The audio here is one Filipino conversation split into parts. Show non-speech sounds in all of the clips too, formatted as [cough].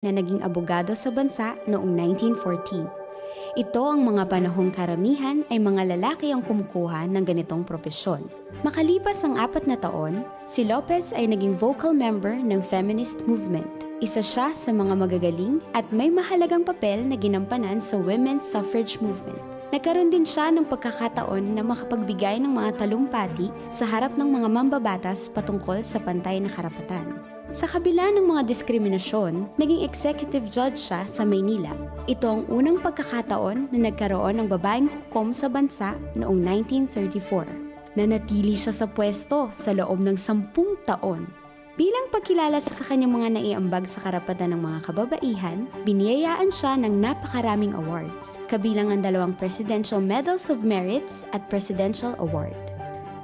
na naging abogado sa bansa noong 1914. Ito ang mga panahong karamihan ay mga lalaki ang kumukuha ng ganitong propesyon. Makalipas ang apat na taon, si Lopez ay naging vocal member ng feminist movement. Isa siya sa mga magagaling at may mahalagang papel na ginampanan sa women's suffrage movement. Nagkaroon din siya ng pagkakataon na makapagbigay ng mga talumpati sa harap ng mga mambabatas patungkol sa pantay na karapatan. Sa kabila ng mga diskriminasyon, naging executive judge siya sa Maynila. Ito ang unang pagkakataon na nagkaroon ng babaeng hukom sa bansa noong 1934. Nanatili siya sa pwesto sa loob ng sampung taon. Bilang pagkilala sa kanyang mga naiambag sa karapatan ng mga kababaihan, biniyayaan siya ng napakaraming awards, kabilang ang dalawang Presidential Medals of Merits at Presidential Award.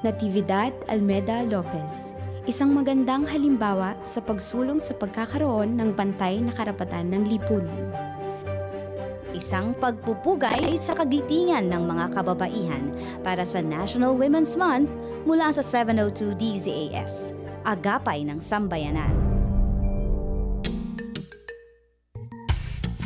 Natividad Almeda Lopez isang magandang halimbawa sa pagsulong sa pagkakaroon ng pantay na karapatan ng lipunan. Isang pagpupugay sa kagitingan ng mga kababaihan para sa National Women's Month mula sa 702 DZAS, Agapay ng Sambayanan.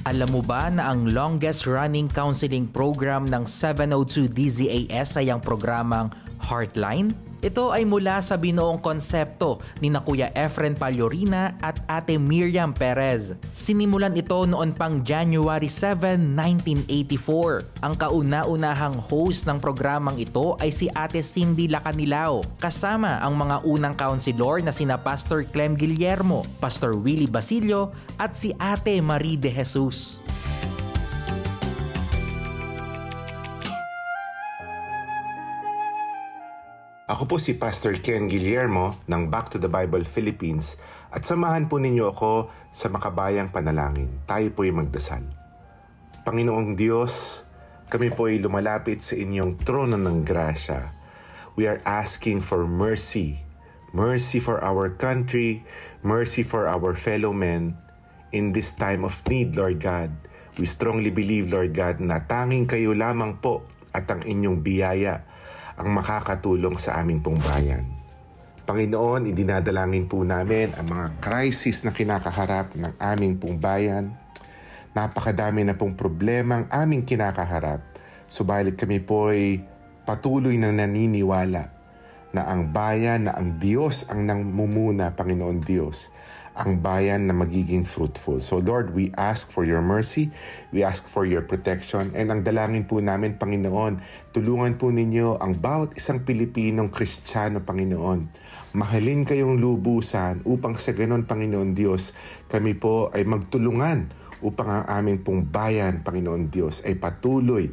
Alam mo ba na ang longest running counseling program ng 702 DZAS ay ang programang Heartline? Ito ay mula sa binoong konsepto ni na Kuya Efren Palyorina at Ate Miriam Perez. Sinimulan ito noon pang January 7, 1984. Ang kauna-unahang host ng programang ito ay si Ate Cindy Lacanilao, kasama ang mga unang counselor na sina Pastor Clem Guillermo, Pastor Willie Basilio at si Ate Marie de Jesus. Ako po si Pastor Ken Guillermo ng Back to the Bible Philippines at samahan po ninyo ako sa makabayang panalangin. Tayo po ay magdasal. Panginoong Diyos, kami po ay lumalapit sa inyong trono ng grasya. We are asking for mercy. Mercy for our country, mercy for our fellow men in this time of need, Lord God. We strongly believe, Lord God, na tanging kayo lamang po at ang inyong biyaya ang makakatulong sa aming pong bayan. Panginoon, idinadalangin po namin ang mga crisis na kinakaharap ng aming pong bayan. Napakadami na pong problema ang aming kinakaharap. Subalit kami po ay patuloy na naniniwala na ang bayan, na ang Diyos ang namumuna, Panginoon Diyos ang bayan na magiging fruitful. So Lord, we ask for your mercy, we ask for your protection, and ang dalangin po namin, Panginoon, tulungan po ninyo ang bawat isang Pilipinong Kristiyano, Panginoon. Mahalin kayong lubusan upang sa ganon, Panginoon Diyos, kami po ay magtulungan upang ang aming pong bayan, Panginoon Diyos, ay patuloy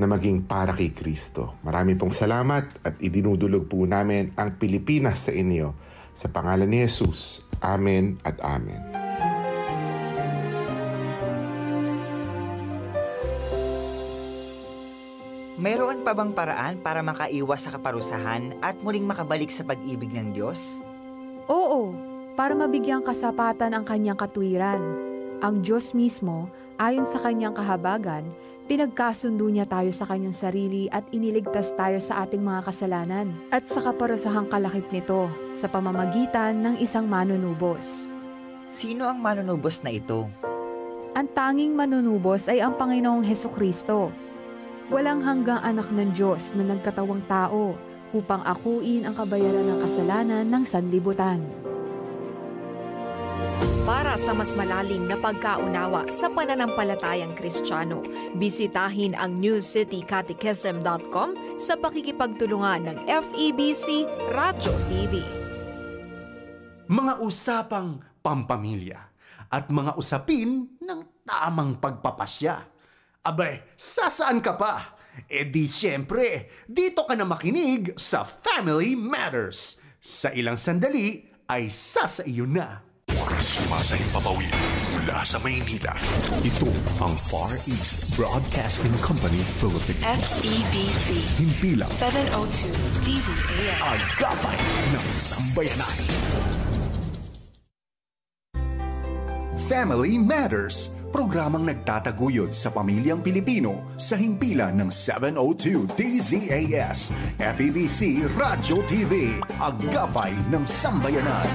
na maging para kay Kristo. Marami pong salamat at idinudulog po namin ang Pilipinas sa inyo sa pangalan ni Jesus, Amen at Amen. Mayroon pa bang paraan para makaiwas sa kaparusahan at muling makabalik sa pag-ibig ng Diyos? Oo, para mabigyang kasapatan ang kanyang katwiran. Ang Diyos mismo, ayon sa kanyang kahabagan, Pinagkasundo niya tayo sa kanyang sarili at iniligtas tayo sa ating mga kasalanan at sa kaparusahang kalakip nito sa pamamagitan ng isang manunubos. Sino ang manunubos na ito? Ang tanging manunubos ay ang Panginoong Heso Kristo. Walang hanggang anak ng Diyos na nagkatawang tao upang akuin ang kabayaran ng kasalanan ng sanlibutan. Para sa mas malalim na pagkaunawa sa pananampalatayang Kristiyano, bisitahin ang newcitycatechism.com sa pakikipagtulungan ng FEBC Radyo TV. Mga usapang pampamilya at mga usapin ng tamang pagpapasya. Abay, sasaan ka pa? E di siyempre, dito ka na makinig sa Family Matters. Sa ilang sandali ay sasa iyo na. Sumasayang papawi mula sa Maynila. Ito ang Far East Broadcasting Company Philippines. FEBC. Hindi lang. 702 DDAM. Agapay ng sambayanan. Family Matters, programang nagtataguyod sa pamilyang Pilipino sa himpilan ng 702 DZAS, FEBC Radio TV, agapay ng sambayanan.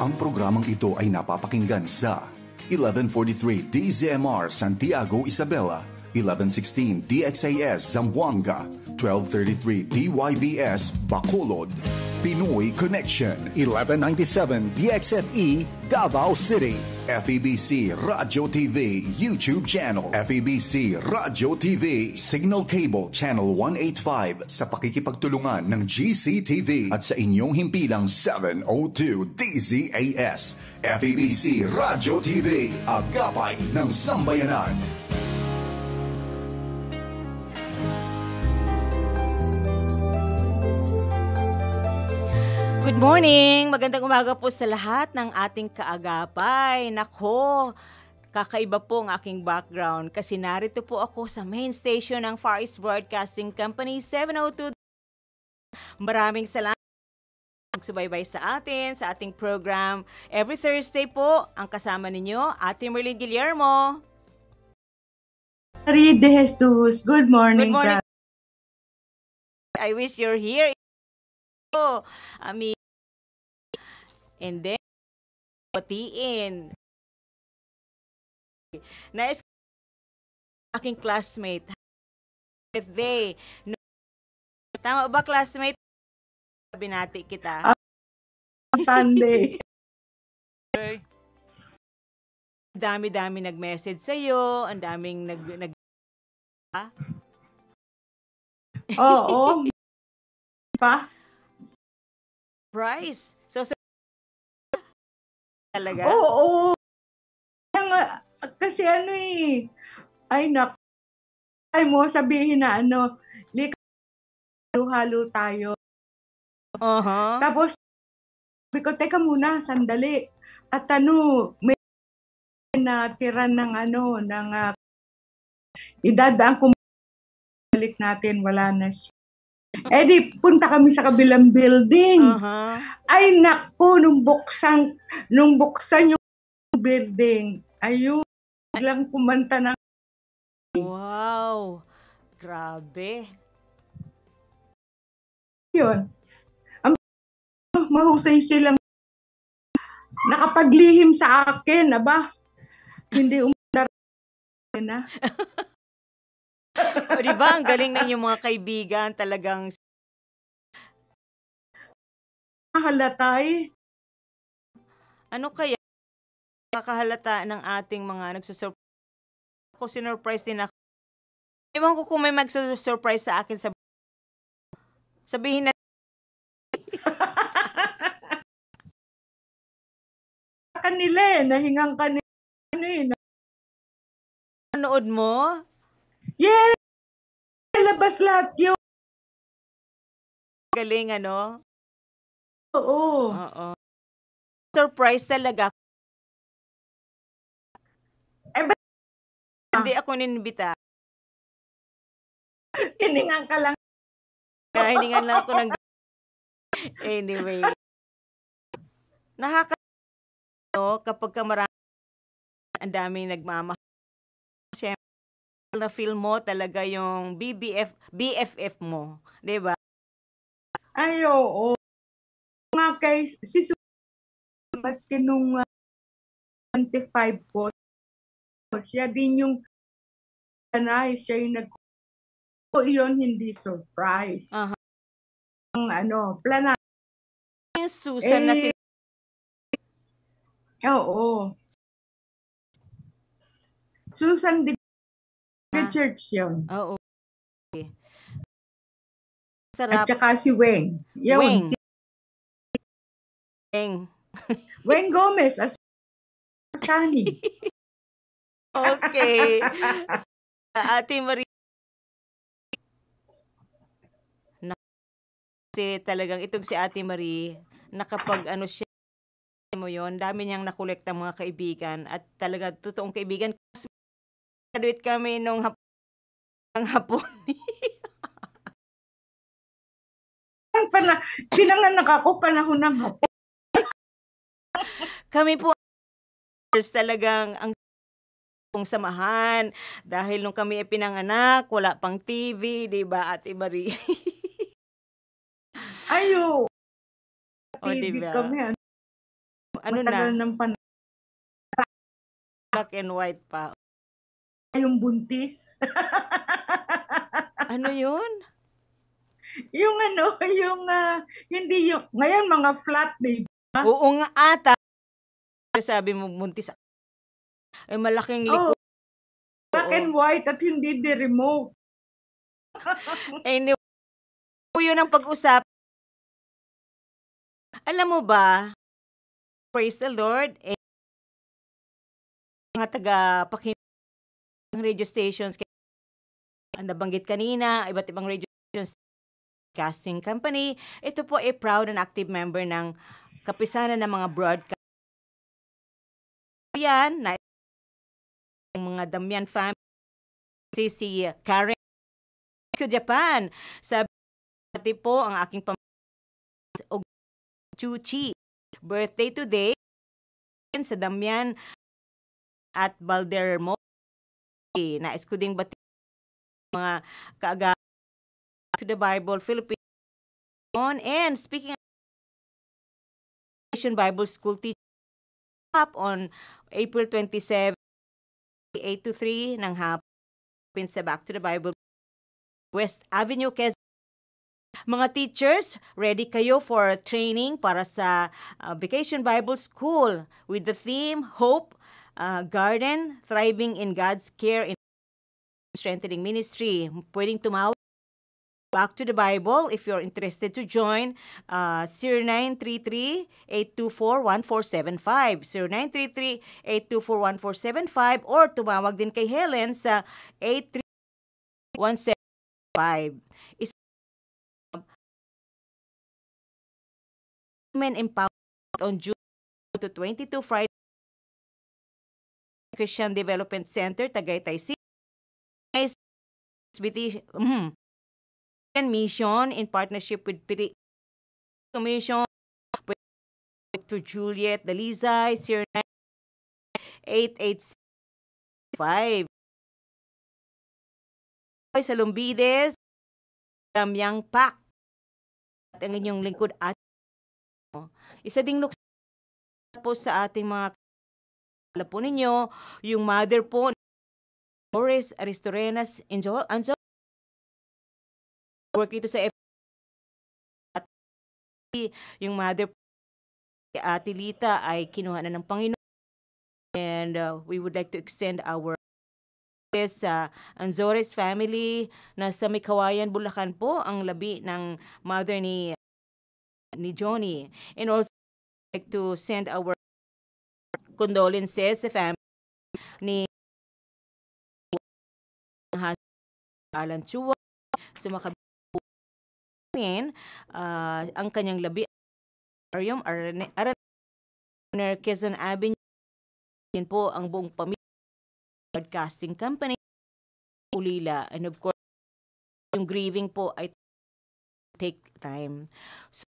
Ang programang ito ay napapakinggan sa 1143 DZMR Santiago Isabela, 1116 DXAS Zamboanga, 1233 DYVS Bacolod. Pinoy Connection 1197 DXFE Davao City. FEBC Radio TV YouTube channel. FEBC Radio TV Signal Cable Channel 185 sa pakikipagtulungan ng GCTV at sa inyong himpilang 702 DZAS. FEBC Radio TV, agapay ng sambayanan. Good morning! Magandang umaga po sa lahat ng ating kaagapay. Nako, kakaiba po ang aking background kasi narito po ako sa main station ng Far East Broadcasting Company 702. Maraming salamat magsubaybay sa atin, sa ating program. Every Thursday po, ang kasama ninyo, Ate Merlin Guillermo. Marie de Jesus, good morning. Good morning. I wish you're here. I mean, And then, patiin. Nais aking classmate. Birthday. No, tama ba, classmate? Sabi Binati kita. Ah, Sunday. okay. Dami-dami nag-message sa'yo. Ang daming nag... nag Oo. oh, [laughs] oh. pa? Price. Talaga? Oo. oo. Nga, kasi ano eh, ay nak, ay mo sabihin na ano, lika, halo tayo. Uh-huh. Tapos, sabi ko, teka muna, sandali. At ano, may natira ng ano, ng uh, ah, idadaan ko balik natin, wala na siya. [laughs] Eh di, punta kami sa kabilang building. Uh-huh. Ay naku, nung buksan, nung buksan yung building, ayun, lang kumanta ng... Wow! Grabe! Yun. Ang mahusay silang nakapaglihim sa akin, aba. Hindi umdar [laughs] na o di ang galing ng yung mga kaibigan talagang Halatay. Ano kaya kakahalata ng ating mga nagsusurprise? Ako sinurprise din ako. Ewan ko kung may magsusurprise sa akin sa sabihin na [laughs] kanila eh, nahingang kanila ano eh. Nanood mo? Yes! Labas lahat yun. Galing, ano? Oo. Oo. Surprise talaga. Eh, ba- Hindi ako ninbita. Hiningan ka lang. Kaya hiningan lang ako ng... anyway. Nakaka... No, kapag ka marami, ang daming nagmamahal na feel mo talaga yung BBF, BFF mo, 'di ba? Ay, oo. Nga kay si mas nung uh, ah, 25 ko, siya din yung na siya yung nag o yun hindi surprise. Aha. Uh-huh. Ang ano, plana. Yung Susan eh, na si Oo. Susan din Good ah. church yun. Oo. Oh, okay. Sarap. At saka si Weng. Yun, Weng. Si... Weng. [laughs] Weng Gomez as Sani. [laughs] okay. Ate Marie. Na Kasi talagang itong si Ate Marie, nakapag ano siya mo yon dami niyang nakolekta mga kaibigan at talaga totoong kaibigan kasi Graduate kami nung hap ng hapon. [laughs] Ang pala, pinanganak ako panahon ng hapon. [laughs] kami po talagang ang kung samahan dahil nung kami ay pinanganak, wala pang TV, 'di ba? At iba rin. Ayo. Oh, diba? kami. Ano, ano Matagal na? ng pan- black and white pa yung buntis. [laughs] ano yun? Yung ano, yung uh, hindi yung ngayon mga flat di ba? Oo nga ata. Ah, sabi mo buntis. Ay malaking likod. Oh, black and white at hindi de remote. anyway, [laughs] eh, yun ang pag-usap. Alam mo ba, praise the Lord, eh, mga taga-pakinig ang radio stations. Ang nabanggit kanina, iba't ibang radio stations casting company. Ito po ay proud and active member ng kapisanan ng mga broadcast. Yan, na mga Damian family, si, si Karen Japan. Sabi pati po ang aking pamilya og Chuchi. Birthday today sa Damian at Baldermo na ko ding bati mga kaaga to the Bible Philippines. On and speaking of Bible School teacher up on April 27, 8 to 3 ng hapon sa Back to the Bible West Avenue, Quezon. Mga teachers, ready kayo for training para sa uh, Vacation Bible School with the theme Hope uh, garden, thriving in God's care in strengthening ministry. Pwedeng tumawag back to the Bible if you're interested to join uh, 0933-824-1475 0933-824-1475 or tumawag din kay Helen sa 83175 is women empowerment on June to 22 Friday Christian Development Center, Tagaytay City, SBT mm, Mission in partnership with Piri Commission, to Juliet Dalizay, 098865. Sa Lumbides, Ramyang Pak. At ang inyong lingkod at isa ding luksa po sa ating mga alam po ninyo, yung mother po, Morris Aristorenas Angel, Angel work dito sa F at yung mother po, Ate Lita ay kinuha na ng Panginoon and uh, we would like to extend our sa Anzores family na sa Mikawayan, Bulacan po ang labi ng mother ni ni Johnny. And also like to send our condolences sa family ni Alan Chua sumakabingin uh, ah, ang kanyang labi aquarium Araner Quezon Avenue din po ang buong pamilya broadcasting company Ulila and of course yung grieving po ay take time. So,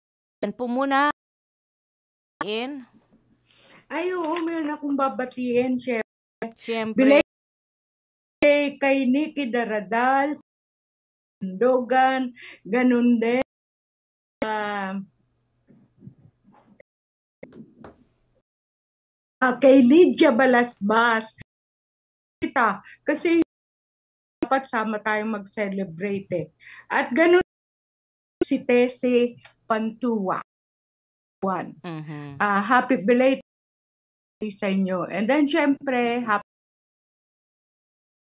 yan po muna in ay, oo, meron akong babatihin, syempre. Siyempre. Bilay kay Nikki Daradal, Dogan, ganun din. Uh, uh, kay Lydia Balasbas. Kita, kasi dapat sama tayong mag-celebrate eh. At ganun si Tessie Pantua. One. Uh-huh. Uh, happy belated sa inyo. And then, syempre, happy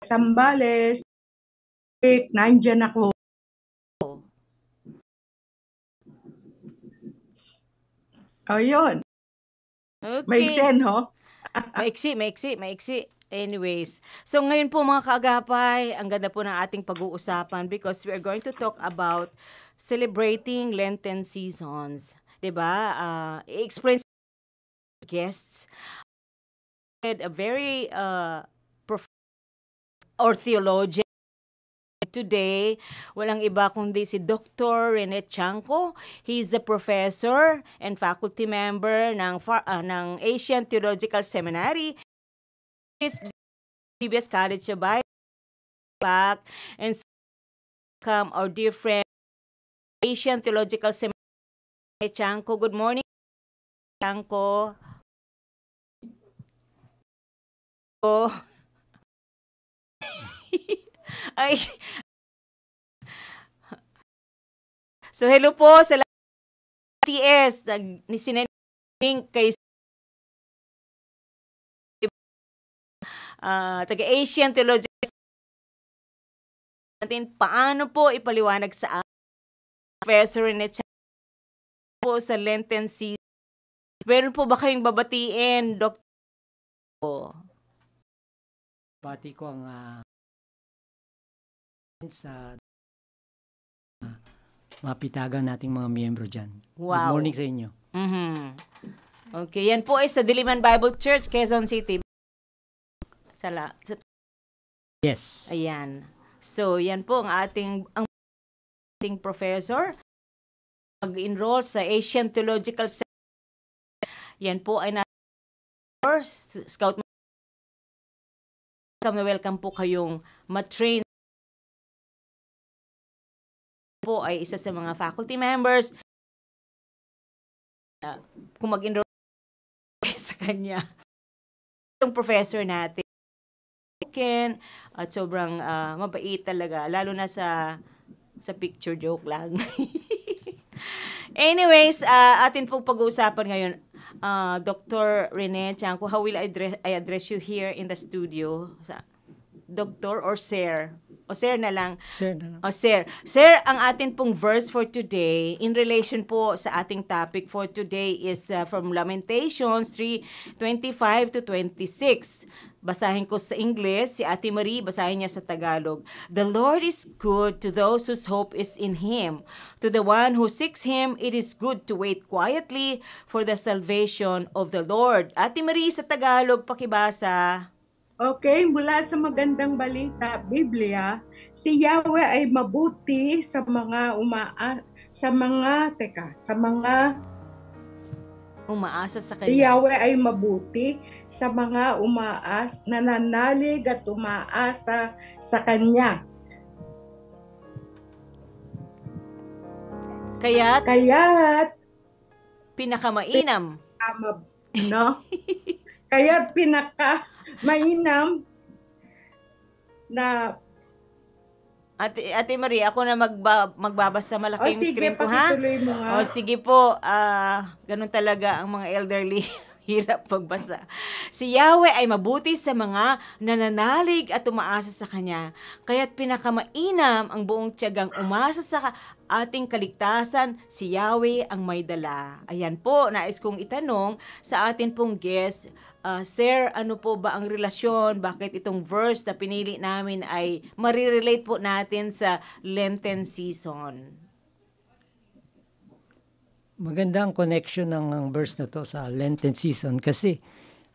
Sambales, nandyan ako. Oh, yun. Okay. Maiksin, ho? [laughs] maiksi, maiksi, maiksi. Anyways, so ngayon po mga kaagapay, ang ganda po ng ating pag-uusapan because we are going to talk about celebrating Lenten seasons. 'Di ba? Uh, ah, i-explain guests had a very uh, or theologian. Today, walang iba kundi si Dr. Rene Chanco. He is the professor and faculty member ng, uh, ng Asian Theological Seminary. He's PBS College of Back and welcome our dear friend Asian Theological Seminary Chanco. Good morning, Chanco. ko [laughs] ay So hello po sa TS nag ni sinending kay uh, ah, taga Asian Theological natin paano po ipaliwanag sa Professor Renet po sa Lenten season. Meron po ba kayong babatiin, Dr bati ko ang uh, sa uh, mapitagan nating mga miyembro dyan. Wow. Good morning sa inyo. Mm-hmm. Okay, yan po ay sa Diliman Bible Church, Quezon City. Sala. Sa... Yes. Ayan. So, yan po ang ating ang ating professor mag-enroll sa Asian Theological Center. Yan po ay na Scout welcome na welcome po kayong matrain po ay isa sa mga faculty members uh, kung mag-enroll sa kanya itong professor natin at sobrang uh, mabait talaga lalo na sa sa picture joke lang [laughs] anyways uh, atin pong pag-uusapan ngayon uh, ah, Dr. Rene Chanko, how will I address, I address you here in the studio? Sa, doctor or sir? O sir na lang. Sir na lang. O sir. Sir, ang atin pong verse for today, in relation po sa ating topic for today is uh, from Lamentations 3:25 to 26. Basahin ko sa English, si Ate Marie basahin niya sa Tagalog. The Lord is good to those whose hope is in Him. To the one who seeks Him, it is good to wait quietly for the salvation of the Lord. Ate Marie sa Tagalog, pakibasa. Okay, mula sa magandang balita, Biblia, si Yahweh ay mabuti sa mga umaa sa mga teka, sa mga umaasa sa kanya. Si Yahweh ay mabuti sa mga umaas, nananalig at umaasa sa kanya. Kaya't, Kaya't pinakamainam. Tama, no? [laughs] Kaya't pinaka mainam na Ate, Ate Maria, ako na magba, magbabasa malaki yung oh, screen po, ha? Mo, ha? O oh, sige po, uh, ganun talaga ang mga elderly. [laughs] Hirap pagbasa. Si Yahweh ay mabuti sa mga nananalig at umaasa sa Kanya. Kaya't pinakamainam ang buong tiyagang umasa sa ating kaligtasan, si Yahweh ang may dala. Ayan po, nais kong itanong sa atin pong guest uh, Sir, ano po ba ang relasyon? Bakit itong verse na pinili namin ay marirelate po natin sa Lenten season? Maganda ang connection ng verse na to sa Lenten season kasi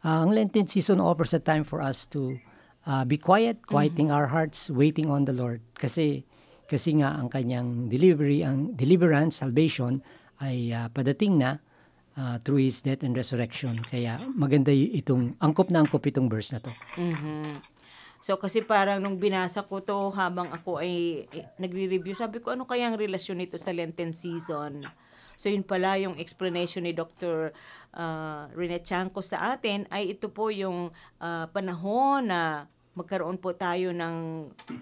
uh, ang Lenten season offers a time for us to uh, be quiet, mm-hmm. quieting mm-hmm. our hearts, waiting on the Lord. Kasi kasi nga ang kanyang delivery, ang deliverance, salvation ay uh, padating na uh, through His death and resurrection. Kaya maganda itong, angkop na angkop itong verse na to. Mm-hmm. So kasi parang nung binasa ko to habang ako ay, ay eh, nagre-review, sabi ko ano kaya ang relasyon nito sa Lenten season. So yun pala yung explanation ni Dr. Uh, ah, Rene Chanco sa atin ay ito po yung uh, panahon na magkaroon po tayo ng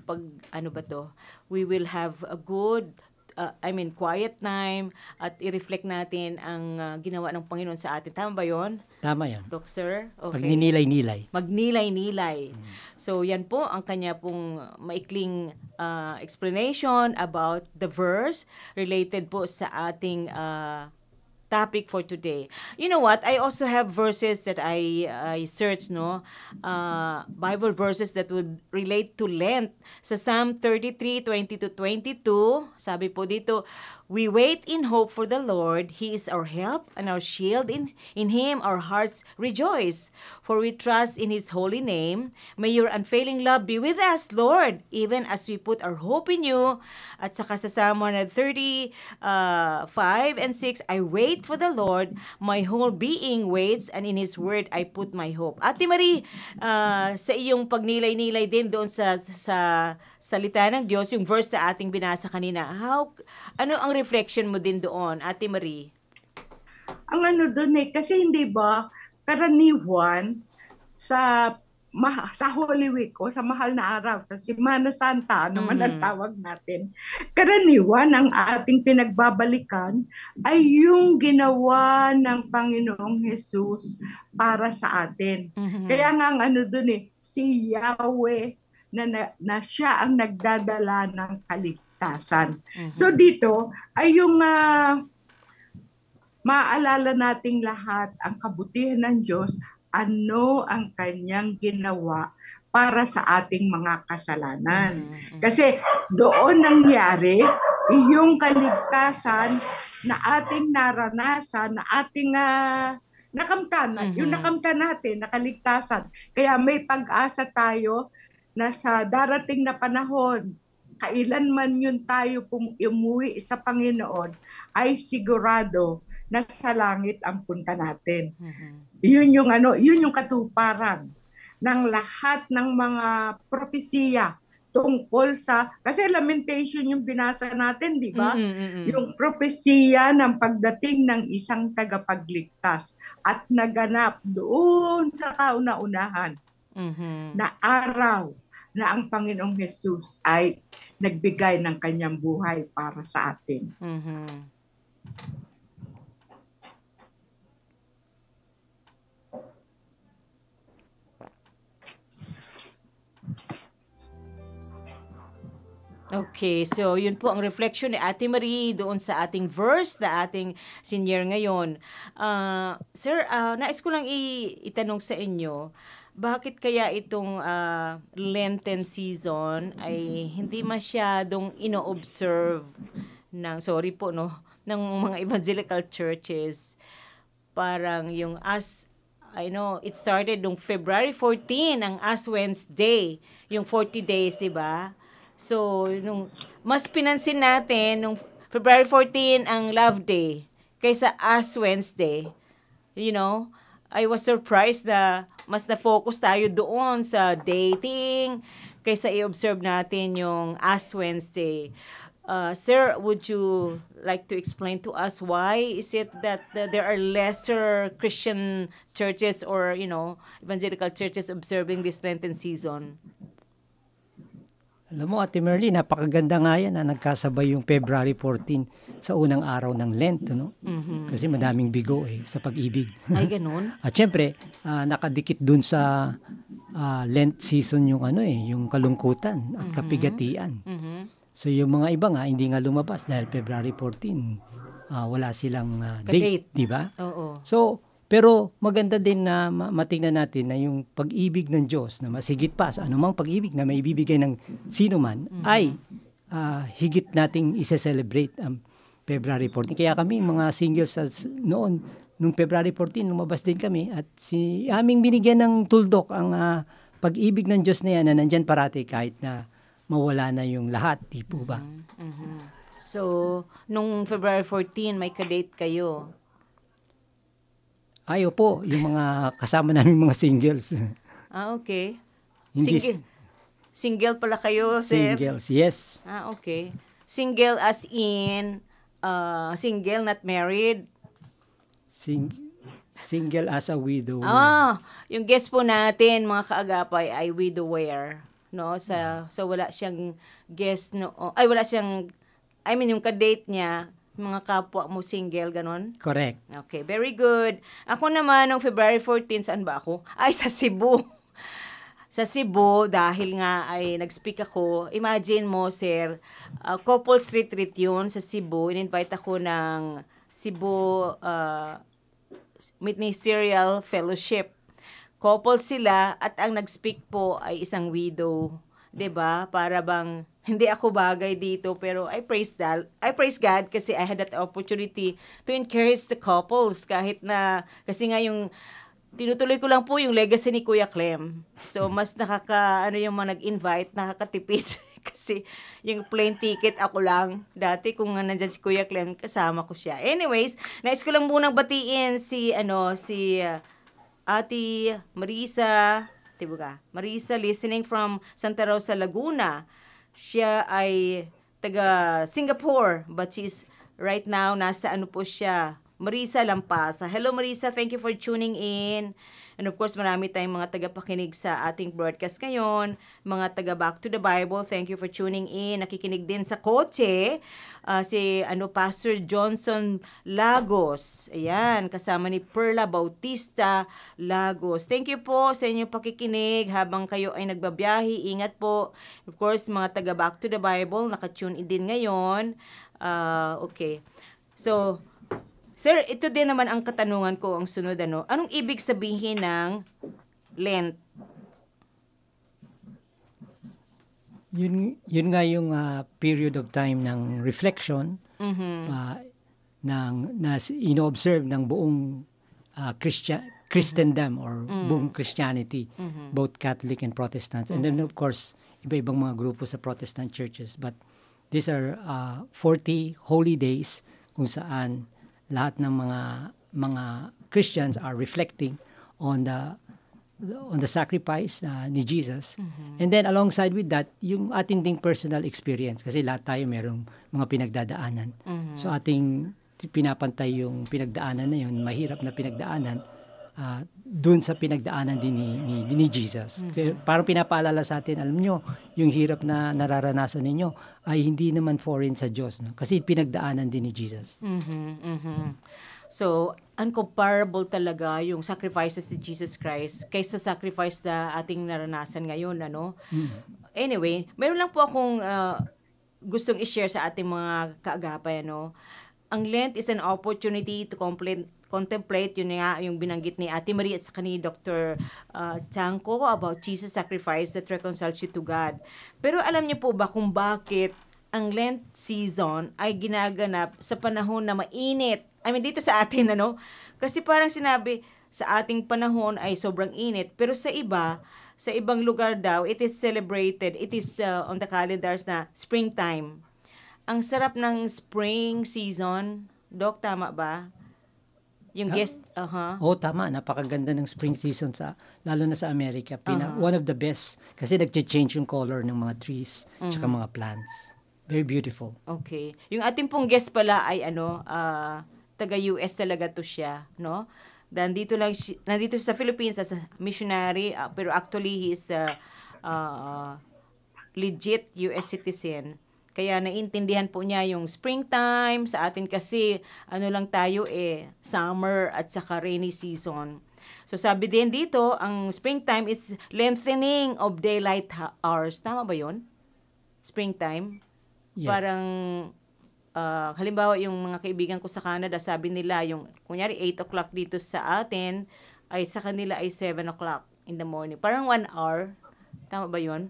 pag ano ba to we will have a good uh, I mean, quiet time at i-reflect natin ang uh, ginawa ng Panginoon sa atin. Tama ba yon? Tama yan. Doc, sir? Okay. Magninilay-nilay. Magnilay-nilay. Mm. So, yan po ang kanya pong maikling uh, explanation about the verse related po sa ating uh, topic for today. You know what? I also have verses that I I search no, uh, Bible verses that would relate to Lent. Sa Psalm 33:20 to 22, sabi po dito, We wait in hope for the Lord. He is our help and our shield. In, in Him our hearts rejoice, for we trust in His holy name. May your unfailing love be with us, Lord, even as we put our hope in you. At saka sa Psalm 135 uh, and 6, I wait for the Lord. My whole being waits, and in His word I put my hope. Ate Marie, uh, sa iyong pagnilay-nilay din doon sa, sa salita ng Diyos, yung verse na ating binasa kanina, how, ano ang reflection mo din doon, Ate Marie? Ang ano doon eh, kasi hindi ba karaniwan sa ma- sa Holy Week o sa mahal na araw, sa Semana Santa, ano man ang mm-hmm. tawag natin, karaniwan ang ating pinagbabalikan ay yung ginawa ng Panginoong Jesus para sa atin. Mm-hmm. Kaya nga ang ano doon eh, si Yahweh na, na, na siya ang nagdadala ng kaligtasan. Mm-hmm. So dito ay yung uh, ah, maalala nating lahat ang kabutihan ng Diyos, ano ang kanyang ginawa para sa ating mga kasalanan. Mhm, mhm. Kasi doon nangyari yung kaligtasan na ating naranasan, na ating uh, nakamtan, mm-hmm. yung nakamtan natin, nakaligtasan. Kaya may pag-asa tayo na sa darating na panahon, kailan man yun tayo pum- umuwi sa Panginoon, ay sigurado na sa langit ang punta natin. Mm-hmm. Yun yung ano, yun yung katuparan ng lahat ng mga propesiya tungkol sa kasi lamentation yung binasa natin, di ba? Mm-hmm. mm-hmm. Yung propesiya ng pagdating ng isang tagapagligtas at naganap doon sa kauna-unahan mm-hmm. na araw na ang Panginoong Jesus ay nagbigay ng kanyang buhay para sa atin. Mm-hmm. Okay, so yun po ang reflection ni Ate Marie doon sa ating verse na ating senior ngayon. Uh, sir, uh, nais ko lang i- itanong sa inyo, bakit kaya itong uh, Lenten season ay hindi masyadong ino-observe ng, sorry po no, ng mga evangelical churches. Parang yung as, I know, it started nung February 14, ang As Wednesday, yung 40 days, di ba? So, nung, mas pinansin natin nung February 14 ang Love Day kaysa As Wednesday. You know, I was surprised na mas na-focus tayo doon sa dating kaysa i-observe natin yung Ask Wednesday. Uh, sir, would you like to explain to us why is it that uh, there are lesser Christian churches or, you know, evangelical churches observing this Lenten season? Alam mo, Ate Merly, napakaganda nga yan na ah. nagkasabay yung February 14 sa unang araw ng Lent, no? Mm-hmm. Kasi madaming bigo eh sa pag-ibig. [laughs] Ay, ganun? At syempre, uh, nakadikit dun sa uh, Lent season yung ano eh, yung kalungkutan at mm-hmm. kapigatian. Mm-hmm. So yung mga iba nga, hindi nga lumabas dahil February 14, uh, wala silang uh, date, di ba? Oo. So, pero maganda din na matingnan natin na yung pag-ibig ng Diyos na masigit pa sa anumang pag-ibig na maibibigay ng sino man mm-hmm. ay uh, higit nating ise-celebrate ang February 14. Kaya kami mga singles as noon nung February 14 lumabas din kami at si aming binigyan ng tuldok ang uh, pag-ibig ng Diyos na yan na nandyan parati kahit na mawala na yung lahat, di po ba? Mm-hmm. mm-hmm. So, nung February 14, may kadate kayo. Ayo po, yung mga kasama [laughs] namin mga singles. Ah, okay. Hindi Single. Single pala kayo, sir? Singles, yes. Ah, okay. Single as in uh, single not married? Sing single as a widow. Ah, yung guest po natin mga kaagapay ay widower, no? Sa so wala siyang guest no. Ay wala siyang I mean yung kadate niya mga kapwa mo single, ganun? Correct. Okay, very good. Ako naman, noong February 14, saan ba ako? [laughs] Ay, sa Cebu. sa Cebu, dahil nga ay nag-speak ako, imagine mo, sir, uh, couples retreat yun sa Cebu. In-invite ako ng Cebu uh, Ministerial Fellowship. Couple sila at ang nag-speak po ay isang widow. 'di ba? Para bang hindi ako bagay dito pero I praise God. I praise God kasi I had that opportunity to encourage the couples kahit na kasi nga yung tinutuloy ko lang po yung legacy ni Kuya Clem. So mm-hmm. mas nakaka ano yung mga nag-invite, nakakatipid [laughs] kasi yung plane ticket ako lang dati kung nandiyan si Kuya Clem kasama ko siya. Anyways, nais ko lang munang batiin si ano si uh, Ate Marisa, tibuga. Marisa listening from Santa Rosa, Laguna. Siya ay taga Singapore but she's right now nasa ano po siya, Marisa Lampasa. Hello Marisa, thank you for tuning in. And of course, marami tayong mga tagapakinig sa ating broadcast ngayon, mga taga Back to the Bible. Thank you for tuning in. Nakikinig din sa kotse uh, si ano Pastor Johnson Lagos. Ayan, kasama ni Perla Bautista Lagos. Thank you po sa inyong pakikinig habang kayo ay nagbabiyahe. Ingat po. Of course, mga taga Back to the Bible, nakatune in din ngayon. Uh, okay. So, Sir, ito din naman ang katanungan ko, ang sunod ano. Anong ibig sabihin ng Lent? Yun, yun nga yung uh, period of time ng reflection mm-hmm. uh, ng, na ino-observe ng buong uh, ah, Christian, Christendom or mm. buong Christianity, mm-hmm. both Catholic and Protestants. Mm-hmm. And then mm-hmm. of course, iba-ibang mga grupo sa Protestant churches. But these are uh, 40 holy days kung saan lahat ng mga mga Christians are reflecting on the on the sacrifice uh, ni Jesus. Mm-hmm. And then alongside with that, yung ating ding personal experience kasi lahat tayo merong mga pinagdadaanan. Mm-hmm. So ating pinapantay yung pinagdaanan na yun, mahirap na pinagdaanan uh, dun sa pinagdaanan din ni, ni, ni Jesus. Mm-hmm. Parang pinapaalala sa atin, alam nyo, yung hirap na nararanasan ninyo ay hindi naman foreign sa Diyos. No? Kasi pinagdaanan din ni Jesus. Mm-hmm, mm-hmm. So, uncomparable talaga yung sacrifices ni Jesus Christ kaysa sacrifice na ating naranasan ngayon. Ano? Mm-hmm. Anyway, meron lang po akong uh, gustong i-share sa ating mga kaagapay. Ano? ang Lent is an opportunity to complete, contemplate yun nga yung binanggit ni Ate Marie at saka ni Dr. Uh, ah, Chanko about Jesus sacrifice that reconciles you to God. Pero alam niyo po ba kung bakit ang Lent season ay ginaganap sa panahon na mainit? I mean, dito sa atin, ano? Kasi parang sinabi, sa ating panahon ay sobrang init. Pero sa iba, sa ibang lugar daw, it is celebrated, it is uh, on the calendars na springtime ang sarap ng spring season. Doc, tama ba? Yung ah, guest, uh-huh. Oo, oh, tama. Napakaganda ng spring season sa, lalo na sa Amerika. Pina, uh-huh. One of the best. Kasi nagche change yung color ng mga trees, uh-huh. mga plants. Very beautiful. Okay. Yung ating pong guest pala ay ano, uh, ah, taga-US talaga to siya, no? Nandito lang, siya, nandito sa Philippines as a missionary, uh, pero actually he is a uh, uh, legit US citizen. Kaya naiintindihan po niya yung springtime. Sa atin kasi, ano lang tayo eh, summer at saka rainy season. So sabi din dito, ang springtime is lengthening of daylight hours. Tama ba yon? Springtime? Yes. Parang, uh, halimbawa yung mga kaibigan ko sa Canada, sabi nila yung, kunyari 8 o'clock dito sa atin, ay sa kanila ay 7 o'clock in the morning. Parang 1 hour. Tama ba yon?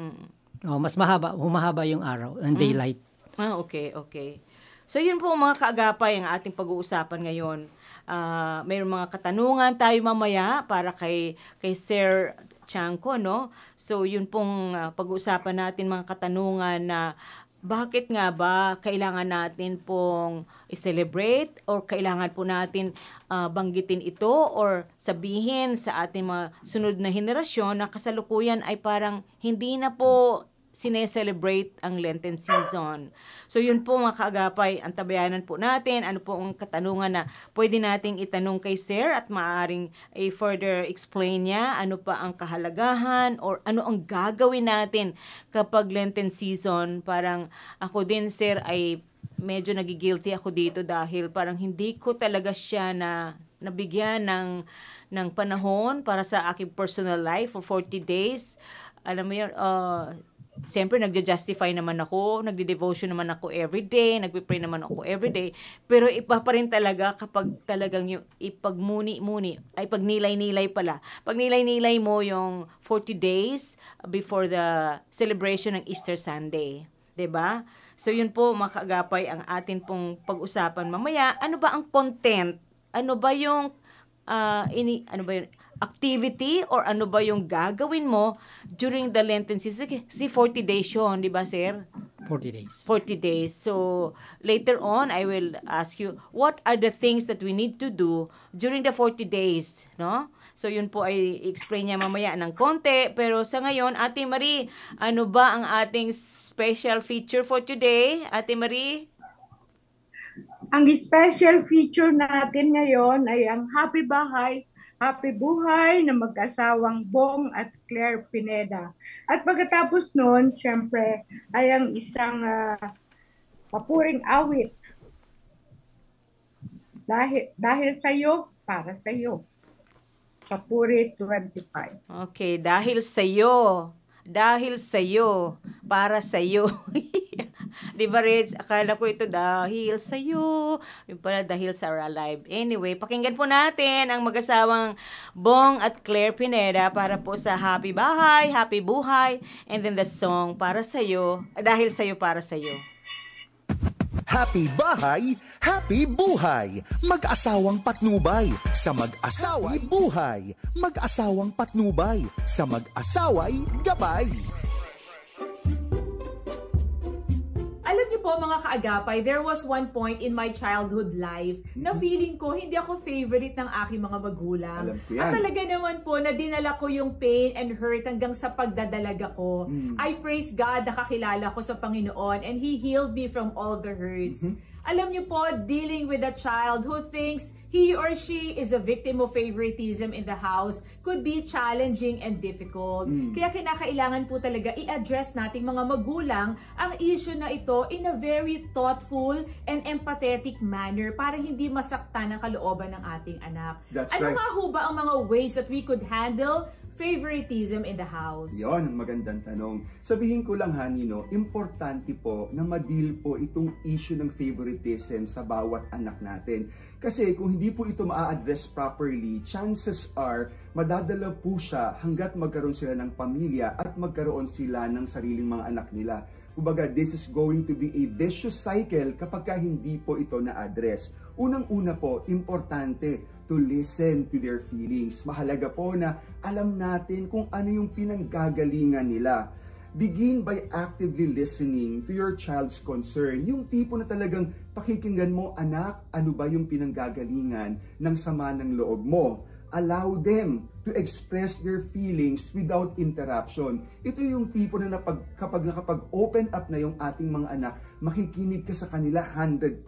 Mm. Oh, mas mahaba, humahaba yung araw and hmm. daylight. Mm. Ah, okay, okay. So yun po mga kaagapay ang ating pag-uusapan ngayon. Uh, ah, may mga katanungan tayo mamaya para kay kay Sir Chanko, no? So yun pong uh, pag-uusapan natin mga katanungan na uh, bakit nga ba kailangan natin pong i-celebrate or kailangan po natin uh, banggitin ito or sabihin sa ating mga sunod na henerasyon na kasalukuyan ay parang hindi na po sineselebrate ang Lenten season. So yun po mga kaagapay, ang tabayanan po natin, ano po ang katanungan na pwede nating itanong kay Sir at maaring eh, further explain niya ano pa ang kahalagahan or ano ang gagawin natin kapag Lenten season. Parang ako din Sir ay medyo nagigilty ako dito dahil parang hindi ko talaga siya na nabigyan ng ng panahon para sa aking personal life for 40 days. Alam mo yun, uh, Siyempre, nagja-justify naman ako, nagde-devotion naman ako every day, nagpe-pray naman ako every day. Pero iba pa rin talaga kapag talagang yung ipagmuni-muni, ay pagnilay-nilay pala. pagnilay nilay mo yung 40 days before the celebration ng Easter Sunday. 'di ba? So yun po makagapay ang atin pong pag-usapan mamaya. Ano ba ang content? Ano ba yung uh, ini ano ba yun? activity or ano ba yung gagawin mo during the Lenten season. Si 40 days yun, di ba, sir? 40 days. 40 days. So, later on, I will ask you, what are the things that we need to do during the 40 days, no? So, yun po ay explain niya mamaya ng konti. Pero sa ngayon, Ate Marie, ano ba ang ating special feature for today, Ate Marie? Ang special feature natin ngayon ay ang Happy Bahay Happy Buhay ng mag-asawang Bong at Claire Pineda. At pagkatapos noon, siyempre, ay ang isang uh, ah, papuring awit. Dahil, dahil sa iyo, para sa iyo. Papuri 25. Okay, dahil sa iyo, dahil sa iyo, para sa iyo. [laughs] [laughs] di ba, Rich? Akala ko ito dahil sa iyo. Yung pala dahil sa our live. Anyway, pakinggan po natin ang mag-asawang Bong at Claire Pineda para po sa Happy Bahay, Happy Buhay, and then the song para sa iyo, ah, dahil sa iyo para sa iyo. Happy Bahay, Happy Buhay! Mag-asawang patnubay sa mag-asaway buhay! Mag-asawang patnubay sa mag-asaway gabay! po mga kaagapay, there was one point in my childhood life na mm-hmm. feeling ko hindi ako favorite ng aking mga magulang. At talaga naman po na dinala ko yung pain and hurt hanggang sa pagdadalaga ko. Mm. I praise God, nakakilala ko sa Panginoon and He healed me from all the hurts. Mm-hmm. Alam niyo po, dealing with a child who thinks he or she is a victim of favoritism in the house could be challenging and difficult. Mm. Kaya kinakailangan po talaga i-address nating mga magulang ang issue na ito in a very thoughtful and empathetic manner para hindi masaktan ang kalooban ng ating anak. That's ano right. nga ho ba ang mga ways that we could handle favoritism in the house? Yon, magandang tanong. Sabihin ko lang, Hanino, importante po na madil po itong issue ng favoritism sa bawat anak natin. Kasi kung hindi po ito ma-address properly, chances are madadala po siya hanggat magkaroon sila ng pamilya at magkaroon sila ng sariling mga anak nila. Kumbaga, this is going to be a vicious cycle kapag hindi po ito na-address. Unang-una po, importante to listen to their feelings. Mahalaga po na alam natin kung ano yung pinanggagalingan nila. Begin by actively listening to your child's concern. Yung tipo na talagang pakikinggan mo, anak, ano ba yung pinanggagalingan ng sama ng loob mo? allow them to express their feelings without interruption. Ito yung tipo na napag, kapag nakapag-open up na yung ating mga anak, makikinig ka sa kanila 100%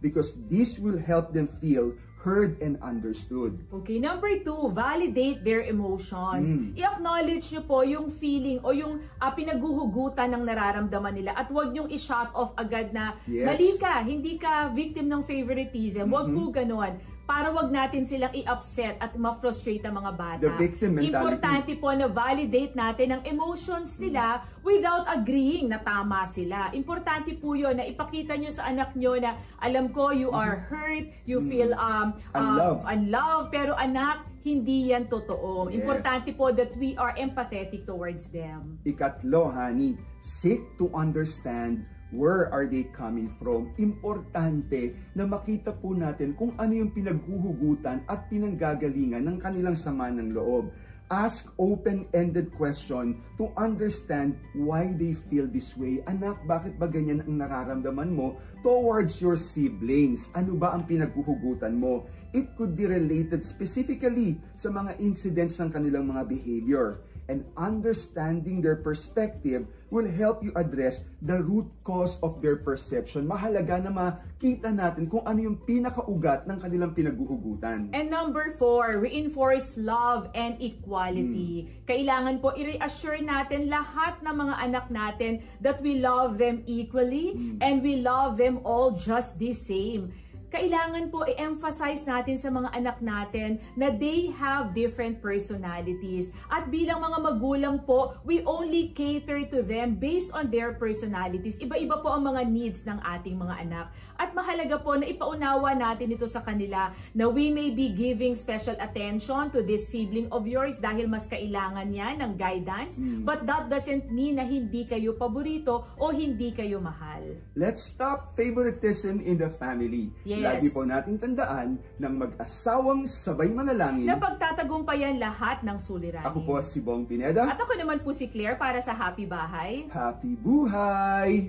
because this will help them feel heard and understood. Okay, number two, validate their emotions. Mm. I-acknowledge nyo po yung feeling o yung uh, pinaguhugutan ng nararamdaman nila at huwag nyong i-shut off agad na yes. mali ka, hindi ka victim ng favoritism, huwag mm-hmm. po ganon para wag natin silang i-upset at ma-frustrate ang mga bata. The Importante po na validate natin ang emotions nila mm. without agreeing na tama sila. Importante po yun na ipakita nyo sa anak nyo na alam ko you mm-hmm. are hurt, you mm. feel um, um unloved. Um, unloved, pero anak, hindi yan totoo. Yes. Importante po that we are empathetic towards them. Ikatlo, honey, seek to understand Where are they coming from? Importante na makita po natin kung ano yung pinaghuhugutan at pinanggagalingan ng kanilang sama ng loob. Ask open-ended question to understand why they feel this way. Anak, bakit ba ganyan ang nararamdaman mo towards your siblings? Ano ba ang pinaghuhugutan mo? It could be related specifically sa mga incidents ng kanilang mga behavior and understanding their perspective will help you address the root cause of their perception. Mahalaga na makita natin kung ano yung pinakaugat ng kanilang pinag-uugutan. And number four, reinforce love and equality. Hmm. Kailangan po i-reassure natin lahat ng mga anak natin that we love them equally hmm. and we love them all just the same kailangan po i-emphasize natin sa mga anak natin na they have different personalities. At bilang mga magulang po, we only cater to them based on their personalities. Iba-iba po ang mga needs ng ating mga anak. At mahalaga po na ipaunawa natin ito sa kanila na we may be giving special attention to this sibling of yours dahil mas kailangan niya ng guidance. Mm. But that doesn't mean na hindi kayo paborito o hindi kayo mahal. Let's stop favoritism in the family. Yes. Yes. Lagi po nating tandaan ng mag-asawang sabay manalangin. Na pagtatagumpayan lahat ng suliranin. Ako po si Bong Pineda. At ako naman po si Claire para sa Happy Bahay. Happy Buhay!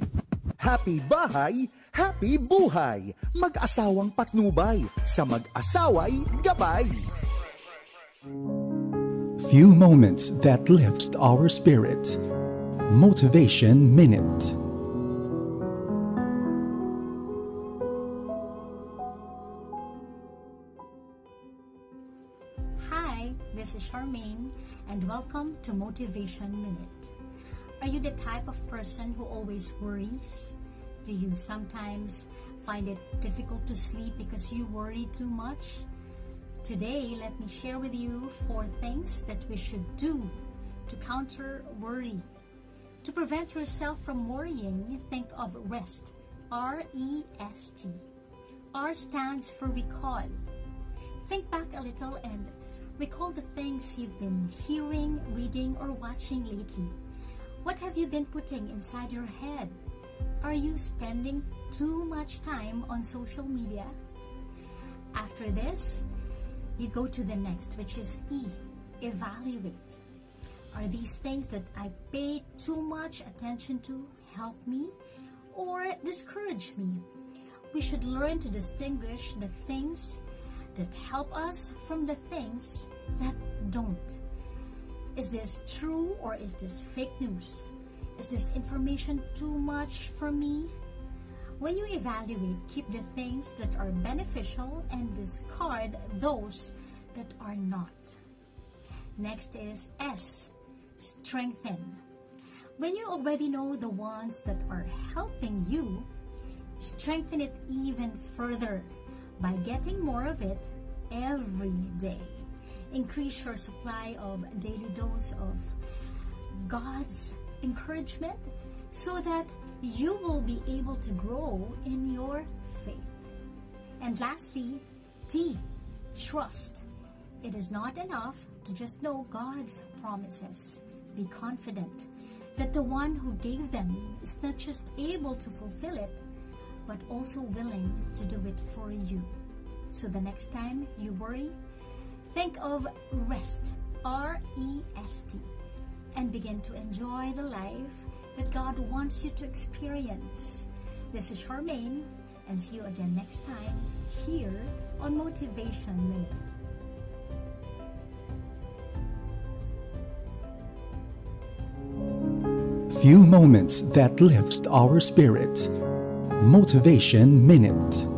Happy Bahay, Happy Buhay! Mag-asawang patnubay, sa mag-asaway gabay! Few moments that lifts our spirit. Motivation Minute Welcome to Motivation Minute. Are you the type of person who always worries? Do you sometimes find it difficult to sleep because you worry too much? Today, let me share with you four things that we should do to counter worry. To prevent yourself from worrying, think of rest. R E S T. R stands for recall. Think back a little and Recall the things you've been hearing, reading, or watching lately. What have you been putting inside your head? Are you spending too much time on social media? After this, you go to the next, which is E, evaluate. Are these things that I pay too much attention to help me or discourage me? We should learn to distinguish the things that help us from the things that don't. Is this true or is this fake news? Is this information too much for me? When you evaluate, keep the things that are beneficial and discard those that are not. Next is S, strengthen. When you already know the ones that are helping you, strengthen it even further by getting more of it every day. Increase your supply of daily dose of God's encouragement so that you will be able to grow in your faith. And lastly, D, trust. It is not enough to just know God's promises. Be confident that the one who gave them is not just able to fulfill it, but also willing to do it for you. So the next time you worry, think of rest, R E S T, and begin to enjoy the life that God wants you to experience. This is Charmaine, and see you again next time here on Motivation Minute. Few moments that lift our spirits Motivation Minute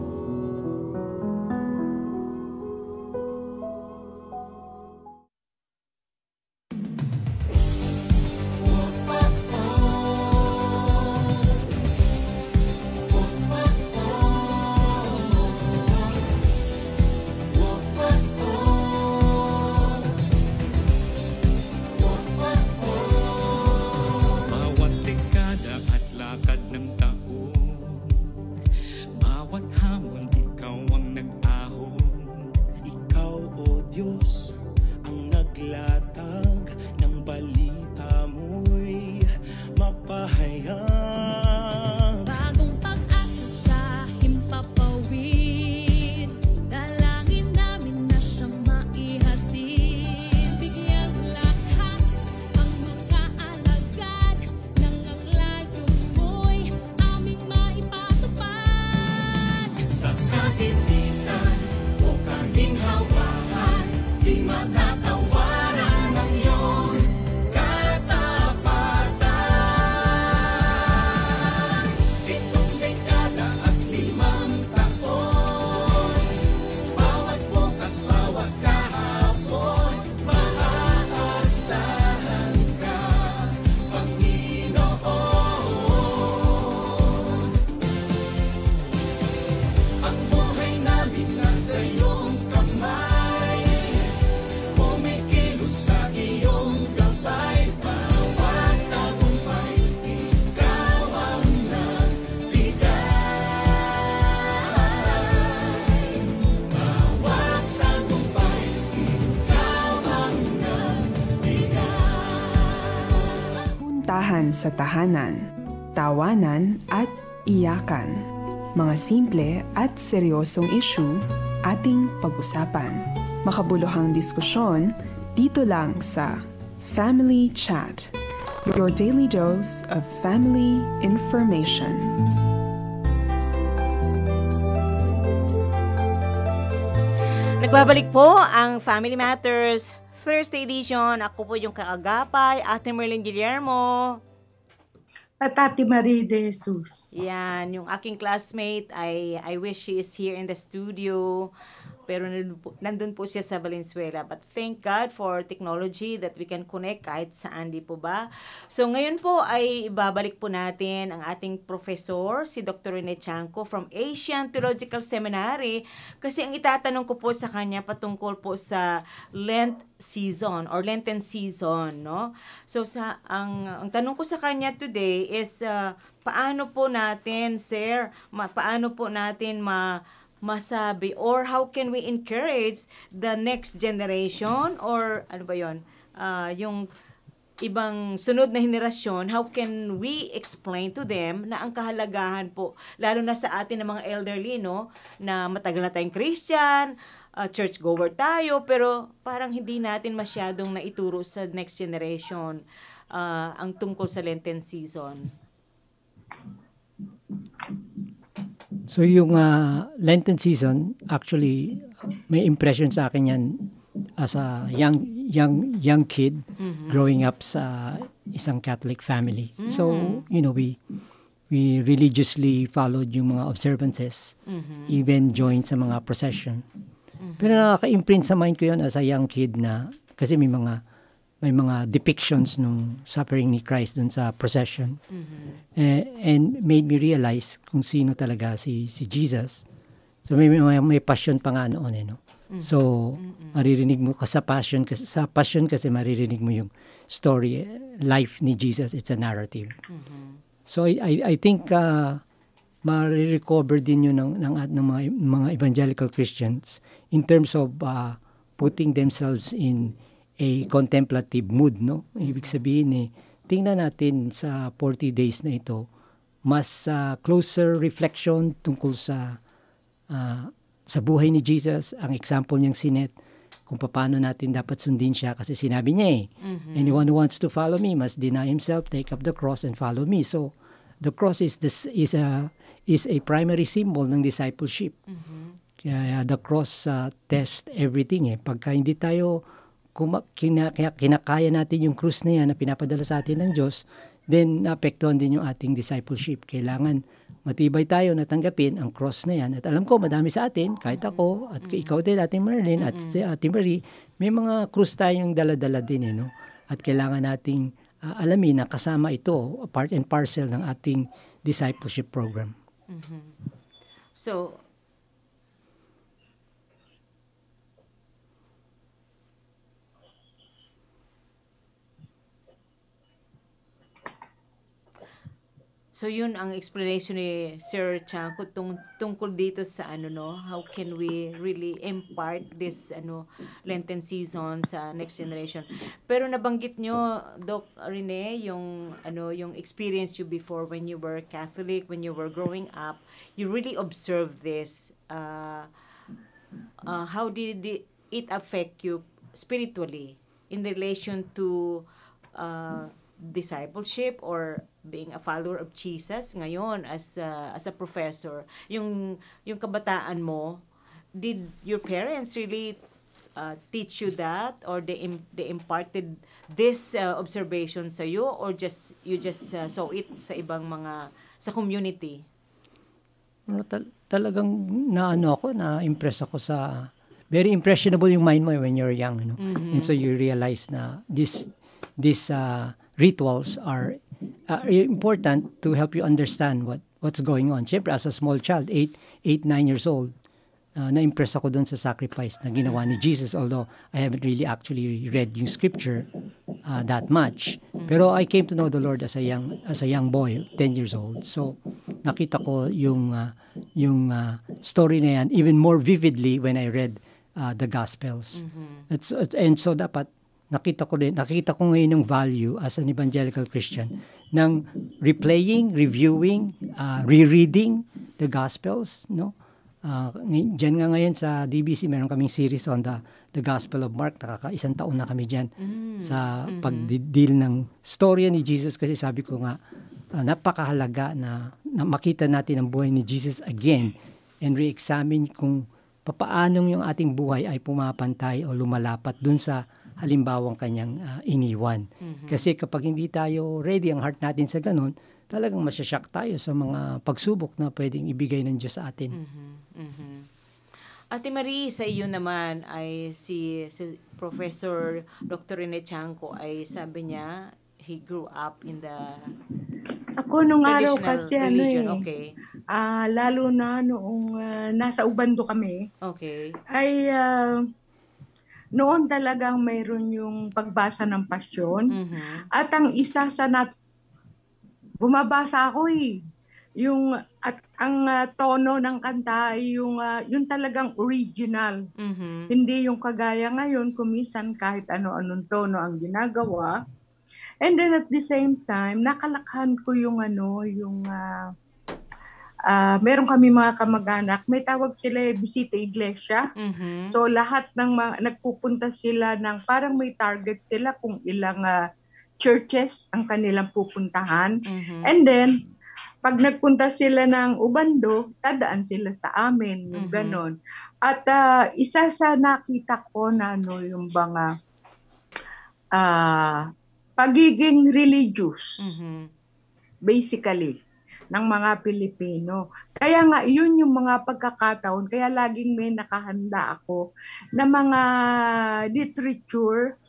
puntahan sa tahanan, tawanan at iyakan. Mga simple at seryosong isyu ating pag-usapan. Makabuluhang diskusyon dito lang sa Family Chat, your daily dose of family information. Nagbabalik po ang Family Matters Thursday edition. Ako po yung kaagapay, Ate Merlin Guillermo. At Ate Marie De Jesus. Yan, yung aking classmate, I, I wish she is here in the studio pero nandun po siya sa Valenzuela. But thank God for technology that we can connect kahit saan, di po ba? So ngayon po ay babalik po natin ang ating professor, si Dr. Rene Chanco from Asian Theological Seminary kasi ang itatanong ko po sa kanya patungkol po sa Lent season or Lenten season, no? So sa ang ang tanong ko sa kanya today is uh, paano po natin, sir, ma, paano po natin ma masabi or how can we encourage the next generation or ano ba yon uh, ah, yung ibang sunod na henerasyon, how can we explain to them na ang kahalagahan po, lalo na sa atin ng mga elderly, no, na matagal na tayong Christian, uh, ah, church goer tayo, pero parang hindi natin masyadong naituro sa next generation uh, ang tungkol sa Lenten season. So yung uh, ah, Lenten season, actually, may impression sa akin yan as a young young young kid mm-hmm. growing up sa isang Catholic family. Mm-hmm. So, mm. you know, we we religiously followed yung mga observances, mm-hmm. even joined sa mga procession. Mm-hmm. Pero nakaka-imprint sa mind ko yun as a young kid na, kasi may mga may mga depictions ng suffering ni Christ dun sa procession. Mm-hmm. Uh, and made me realize kung sino talaga si si Jesus. So may may, may passion pa nga noon eh no. Mm-hmm. So mm-hmm. maririnig mo kasi sa passion kasi sa passion kasi maririnig mo yung story eh, life ni Jesus it's a narrative. Mm-hmm. So I I, I think uh, ma-recover din yun ng ng, ng, ng mga, mga evangelical Christians in terms of uh, putting themselves in a contemplative mood, no? Ibig mm-hmm. sabihin eh, tingnan natin sa 40 days na ito, mas uh, closer reflection tungkol sa uh, sa buhay ni Jesus, ang example niyang sinet, kung paano natin dapat sundin siya kasi sinabi niya eh, mm-hmm. anyone who wants to follow me must deny himself, take up the cross and follow me. So, the cross is this is a is a primary symbol ng discipleship. Mm-hmm. Kaya the cross uh, test everything eh. Pagka hindi tayo kina, kinakaya natin yung cross na yan na pinapadala sa atin ng Diyos, then naapektuhan din yung ating discipleship. Kailangan matibay tayo natanggapin ang cross na yan. At alam ko, madami sa atin, kahit ako, at mm. ikaw din, ating Marilyn, at si Ate Marie, may mga cross tayong daladala din, eh, no? At kailangan nating uh, alamin na kasama ito, part and parcel ng ating discipleship program. Mm-hmm. So, So yun ang explanation ni Sir Chang tung, tungkol dito sa ano no, how can we really impart this ano Lenten season sa next generation. Pero nabanggit nyo Doc Rene yung ano yung experience you before when you were Catholic, when you were growing up, you really observed this uh, uh, how did it affect you spiritually in relation to uh, discipleship or being a follower of Jesus ngayon as a, as a professor yung yung kabataan mo did your parents really uh, teach you that or they im- they imparted this uh, observation sa you or just you just uh, saw it sa ibang mga sa community ano, tal- talagang naano ako na impress ako sa very impressionable yung mind mo eh when you're young you know? mm-hmm. and so you realize na this this uh, rituals are uh, important to help you understand what what's going on. Siyempre, as a small child, 8, 8 9 years old, uh, na-impress ako doon sa sacrifice na ginawa ni Jesus although I haven't really actually read yung scripture uh, that much. Pero I came to know the Lord as a young as a young boy, 10 years old. So nakita ko yung uh, yung uh, story na yan even more vividly when I read uh, the gospels. Mm-hmm. It's, it's and so dapat nakita ko din, nakita ko ngayon yung value as an evangelical Christian ng replaying, reviewing, uh, rereading the Gospels, no? Uh, ah, diyan nga ngayon sa DBC, meron kaming series on the, the Gospel of Mark. Nakaka isang taon na kami diyan mm. sa mm-hmm. pagdeal ng storya ni Jesus kasi sabi ko nga, uh, napakahalaga na, na makita natin ang buhay ni Jesus again and re-examine kung papaanong yung ating buhay ay pumapantay o lumalapat dun sa halimbawang kanyang uh, iniwan. Mm-hmm. Kasi kapag hindi tayo ready ang heart natin sa ganun, talagang masyashock tayo sa mga pagsubok na pwedeng ibigay ng Diyos sa atin. Mm-hmm. Mm-hmm. Ate Marie, sa iyo naman ay si, si Professor Dr. Rene Chanco ay sabi niya he grew up in the Ako nung araw kasi ano religion. ano eh. Okay. Uh, lalo na noong uh, nasa Ubando kami. Okay. Ay uh, noon talagang mayroon yung pagbasa ng pasyon. Mm-hmm. At ang isa sa nat bumabasa ako eh. Yung at ang uh, tono ng kanta yung uh, yung talagang original. Mm-hmm. Hindi yung kagaya ngayon kumisan kahit ano-anong tono ang ginagawa. And then at the same time, nakalakhan ko yung ano, yung uh, uh, meron kami mga kamag-anak, may tawag sila eh, bisita iglesia. Mm-hmm. So lahat ng mga, nagpupunta sila ng parang may target sila kung ilang uh, churches ang kanilang pupuntahan. Mm-hmm. And then pag nagpunta sila ng Ubando, tadaan sila sa amin, yung mm-hmm. ganon. At uh, isa sa nakita ko na ano yung mga uh, pagiging religious. Mm-hmm. Basically, ng mga Pilipino. Kaya nga, yun yung mga pagkakataon. Kaya laging may nakahanda ako na mga literature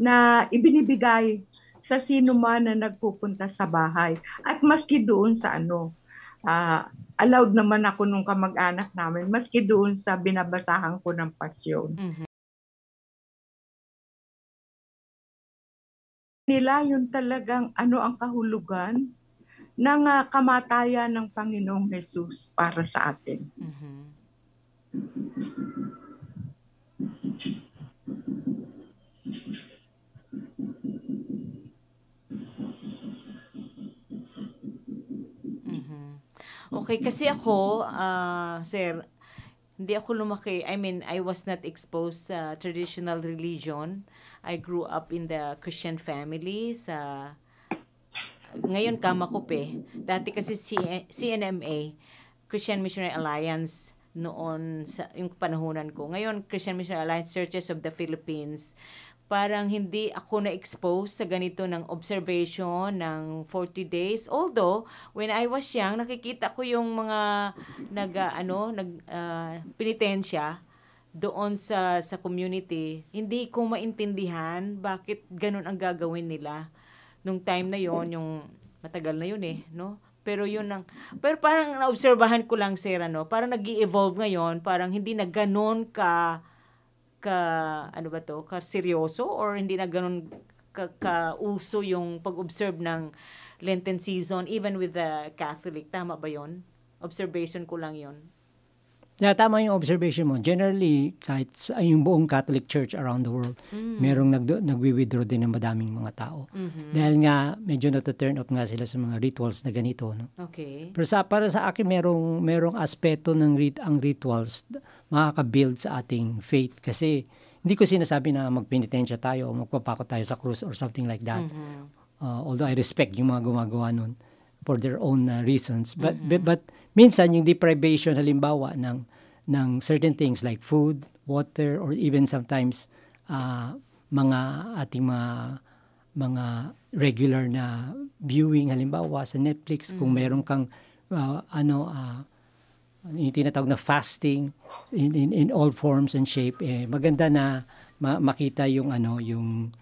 na ibinibigay sa sino man na nagpupunta sa bahay. At maski doon sa ano, uh, allowed naman ako nung kamag-anak namin, maski doon sa binabasahan ko ng pasyon. Mm-hmm. Nila yung talagang ano ang kahulugan ng uh, kamatayan ng Panginoong Jesus para sa atin. Mm-hmm. Okay, kasi ako, uh, sir, hindi ako lumaki. I mean, I was not exposed sa uh, traditional religion. I grew up in the Christian family sa ngayon Kamakop eh. Dati kasi CNMA, Christian Missionary Alliance, noon sa yung panahonan ko. Ngayon, Christian Missionary Alliance Churches of the Philippines. Parang hindi ako na-expose sa ganito ng observation ng 40 days. Although, when I was young, nakikita ko yung mga nag, uh, ano, nag, uh, penitensya doon sa, sa community. Hindi ko maintindihan bakit ganun ang gagawin nila nung time na yon yung matagal na yun eh, no? Pero yun ang, pero parang naobserbahan ko lang, sir, ano, parang nag evolve ngayon, parang hindi na ganun ka, ka, ano ba to, ka seryoso or hindi na ganun ka, ka uso yung pag-observe ng Lenten season, even with the Catholic. Tama ba yon Observation ko lang yon Yeah, tama yung observation mo. Generally, kahit sa, yung buong Catholic Church around the world, mm. merong nag, nagwi-withdraw din ng madaming mga tao. Mm-hmm. Dahil nga, medyo nata-turn off nga sila sa mga rituals na ganito. No? Okay. Pero sa, para sa akin, merong, merong aspeto ng rit, ang rituals makaka-build sa ating faith. Kasi hindi ko sinasabi na magpenitensya tayo o magpapako tayo sa krus or something like that. Mm-hmm. Uh, although I respect yung mga gumagawa nun for their own uh, reasons. But, mm-hmm. but, but Minsan, yung deprivation halimbawa ng, ng certain things like food, water, or even sometimes uh, mga ating mga mga regular na viewing halimbawa sa Netflix mm. kung meron kang uh, ano uh, yung tinatawag na fasting in, in, in all forms and shape eh, maganda na ma- makita yung ano yung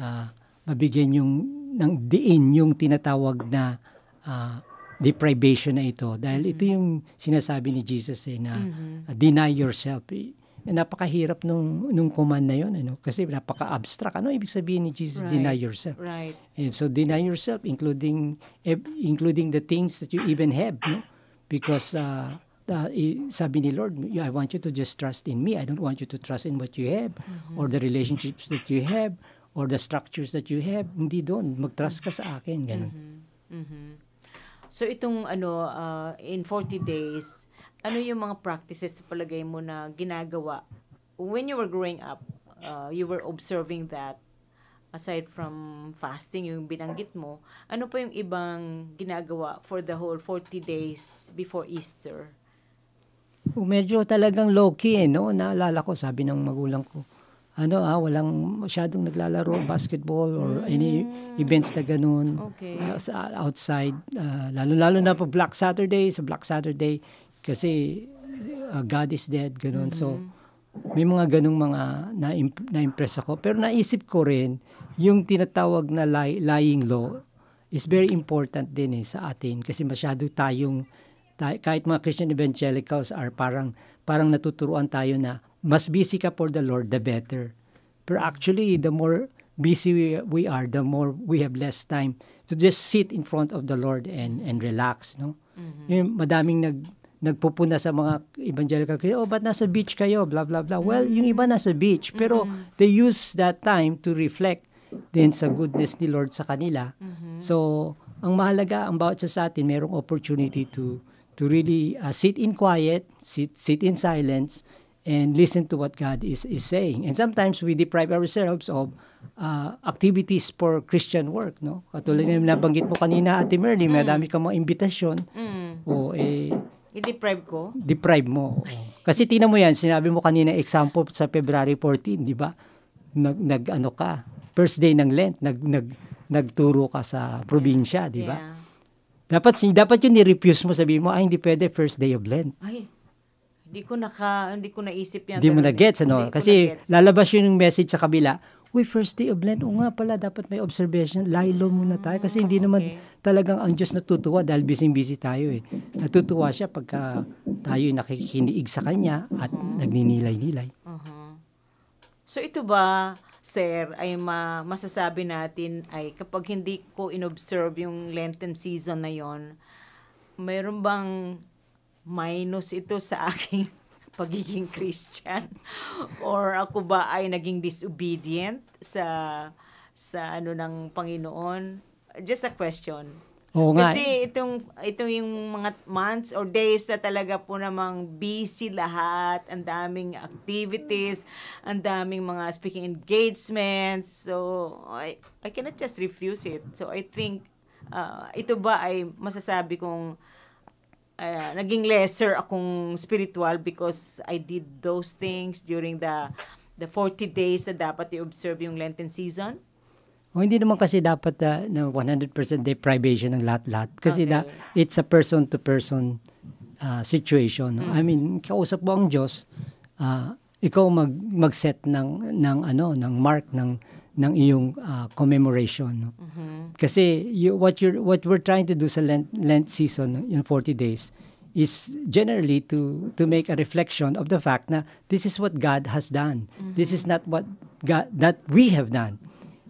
uh, mabigyan yung ng diin yung tinatawag na uh, deprivation na ito. Dahil ito mm-hmm. yung sinasabi ni Jesus eh, na mm-hmm. Uh, deny yourself. Eh, napakahirap nung nung command na yon ano kasi napaka-abstract ano ibig sabihin ni Jesus right. deny yourself right and so deny yourself including eh, including the things that you even have no because uh, uh, sabi ni Lord, I want you to just trust in me. I don't want you to trust in what you have mm-hmm. or the relationships that you have or the structures that you have. Hindi doon. Mag-trust ka sa akin. Ganun. Mm-hmm. Mm-hmm. So itong ano uh, in 40 days, ano yung mga practices palagay mo na ginagawa when you were growing up, uh, you were observing that aside from fasting yung binanggit mo, ano pa yung ibang ginagawa for the whole 40 days before Easter? Oh, medyo talagang low-key eh, no? Naalala ko, sabi ng magulang ko, ano ah, walang masyadong naglalaro basketball or any hmm. events na ganun okay. uh, sa, outside. Uh, lalo-lalo na po Black Saturday, sa Black Saturday, kasi uh, God is dead, ganun. Mm-hmm. So, may mga ganung mga na-imp- na-impress ako. Pero naisip ko rin, yung tinatawag na lie- lying law is very important din eh sa atin kasi masyado tayong, tayo, kahit mga Christian evangelicals are parang, parang natuturuan tayo na mas busy ka for the Lord, the better. Pero actually, the more busy we, we are, the more we have less time to just sit in front of the Lord and and relax, no? Mm-hmm. Yung madaming nag nagpupuna sa mga evangelical kayo, oh, ba't nasa beach kayo, blah, blah, blah. Well, yung mm-hmm. iba nasa beach, pero mm-hmm. they use that time to reflect din sa goodness ni Lord sa kanila. Mm-hmm. So, ang mahalaga, ang bawat sa atin, merong opportunity to to really uh, sit in quiet, sit, sit in silence, and listen to what God is, is saying. And sometimes we deprive ourselves of uh, activities for Christian work. No? Katulad mm. na nabanggit mo kanina, Ate Merly, mm. may dami kang mga imbitasyon. Mm. O, eh, I-deprive ko? Deprive mo. Kasi tina mo yan, sinabi mo kanina example sa February 14, di ba? Nag, nag ano ka, first day ng Lent, nag, nag, nagturo ka sa probinsya, di ba? Yeah. Dapat, dapat yun ni-refuse mo, sabihin mo, ay hindi pwede first day of Lent. Ay, hindi ko naka, hindi ko naisip yan. Hindi mo na-gets, ano? Kasi lalabas yun yung message sa kabila. We first day of Lent, o nga pala, dapat may observation. Lilo muna tayo. Kasi hindi okay. naman talagang ang Diyos natutuwa dahil busy-busy tayo eh. Natutuwa siya pagka tayo nakikiniig sa Kanya at uh-huh. nagninilay-nilay. Uh-huh. So ito ba, Sir, ay ma- masasabi natin ay kapag hindi ko inobserve yung Lenten season na yon, mayroon bang minus ito sa aking [laughs] pagiging Christian or ako ba ay naging disobedient sa sa ano ng Panginoon just a question Oo nga. Kasi eh. itong ito yung mga months or days na talaga po namang busy lahat, ang daming activities, ang daming mga speaking engagements. So I I cannot just refuse it. So I think uh, ito ba ay masasabi kong uh, naging lesser akong spiritual because I did those things during the the 40 days na dapat i-observe yung Lenten season? O oh, hindi naman kasi dapat uh, na 100% deprivation ng lahat-lahat. Kasi okay. da, it's a person-to-person uh, situation. No? Mm. I mean, kausap mo ang Diyos, uh, ikaw mag mag-set ng ng ano, ng mark ng ng iyong uh, commemoration. No? Mm-hmm. Kasi you, what you what we're trying to do sa Lent, Lent season in 40 days is generally to to make a reflection of the fact na this is what God has done. Mm-hmm. This is not what God that we have done.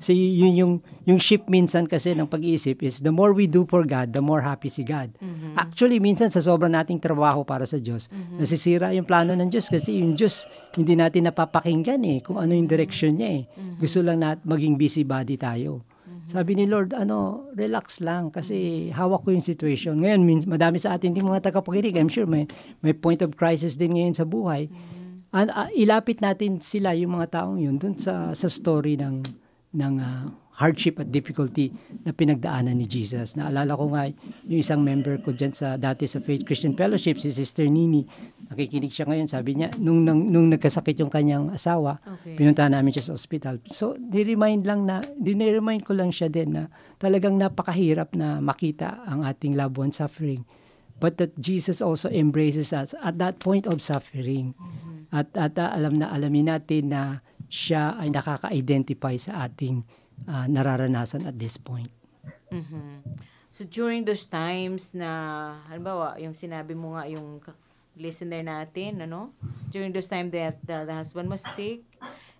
So yun yung, yung shift minsan kasi ng pag-iisip is the more we do for God, the more happy si God. Mm-hmm. Actually, minsan sa sobra nating trabaho para sa Diyos, mm-hmm. nasisira yung plano ng Diyos kasi yung Diyos hindi natin napapakinggan eh kung ano yung direction niya eh. Mm-hmm. Gusto lang na maging busybody tayo. Mm-hmm. Sabi ni Lord, ano, relax lang kasi hawak ko yung situation. Ngayon, madami sa atin din mga tagapakinig. I'm sure may, may point of crisis din ngayon sa buhay. Mm-hmm. An, uh, ilapit natin sila, yung mga taong yun, dun sa, sa story ng ng uh, hardship at difficulty na pinagdaanan ni Jesus. Naalala ko nga yung isang member ko dyan sa dati sa Faith Christian Fellowship, si Sister Nini. Nakikinig siya ngayon, sabi niya, nung, nung, nung nagkasakit yung kanyang asawa, okay. pinunta namin siya sa hospital. So, niremind lang na, diniremind ko lang siya din na talagang napakahirap na makita ang ating loved one suffering. But that Jesus also embraces us at that point of suffering. Mm-hmm. At, at uh, alam na alamin natin na siya ay nakaka-identify sa ating uh, nararanasan at this point. Mm-hmm. So during those times na halimbawa yung sinabi mo nga yung listener natin ano during those time that uh, the husband was sick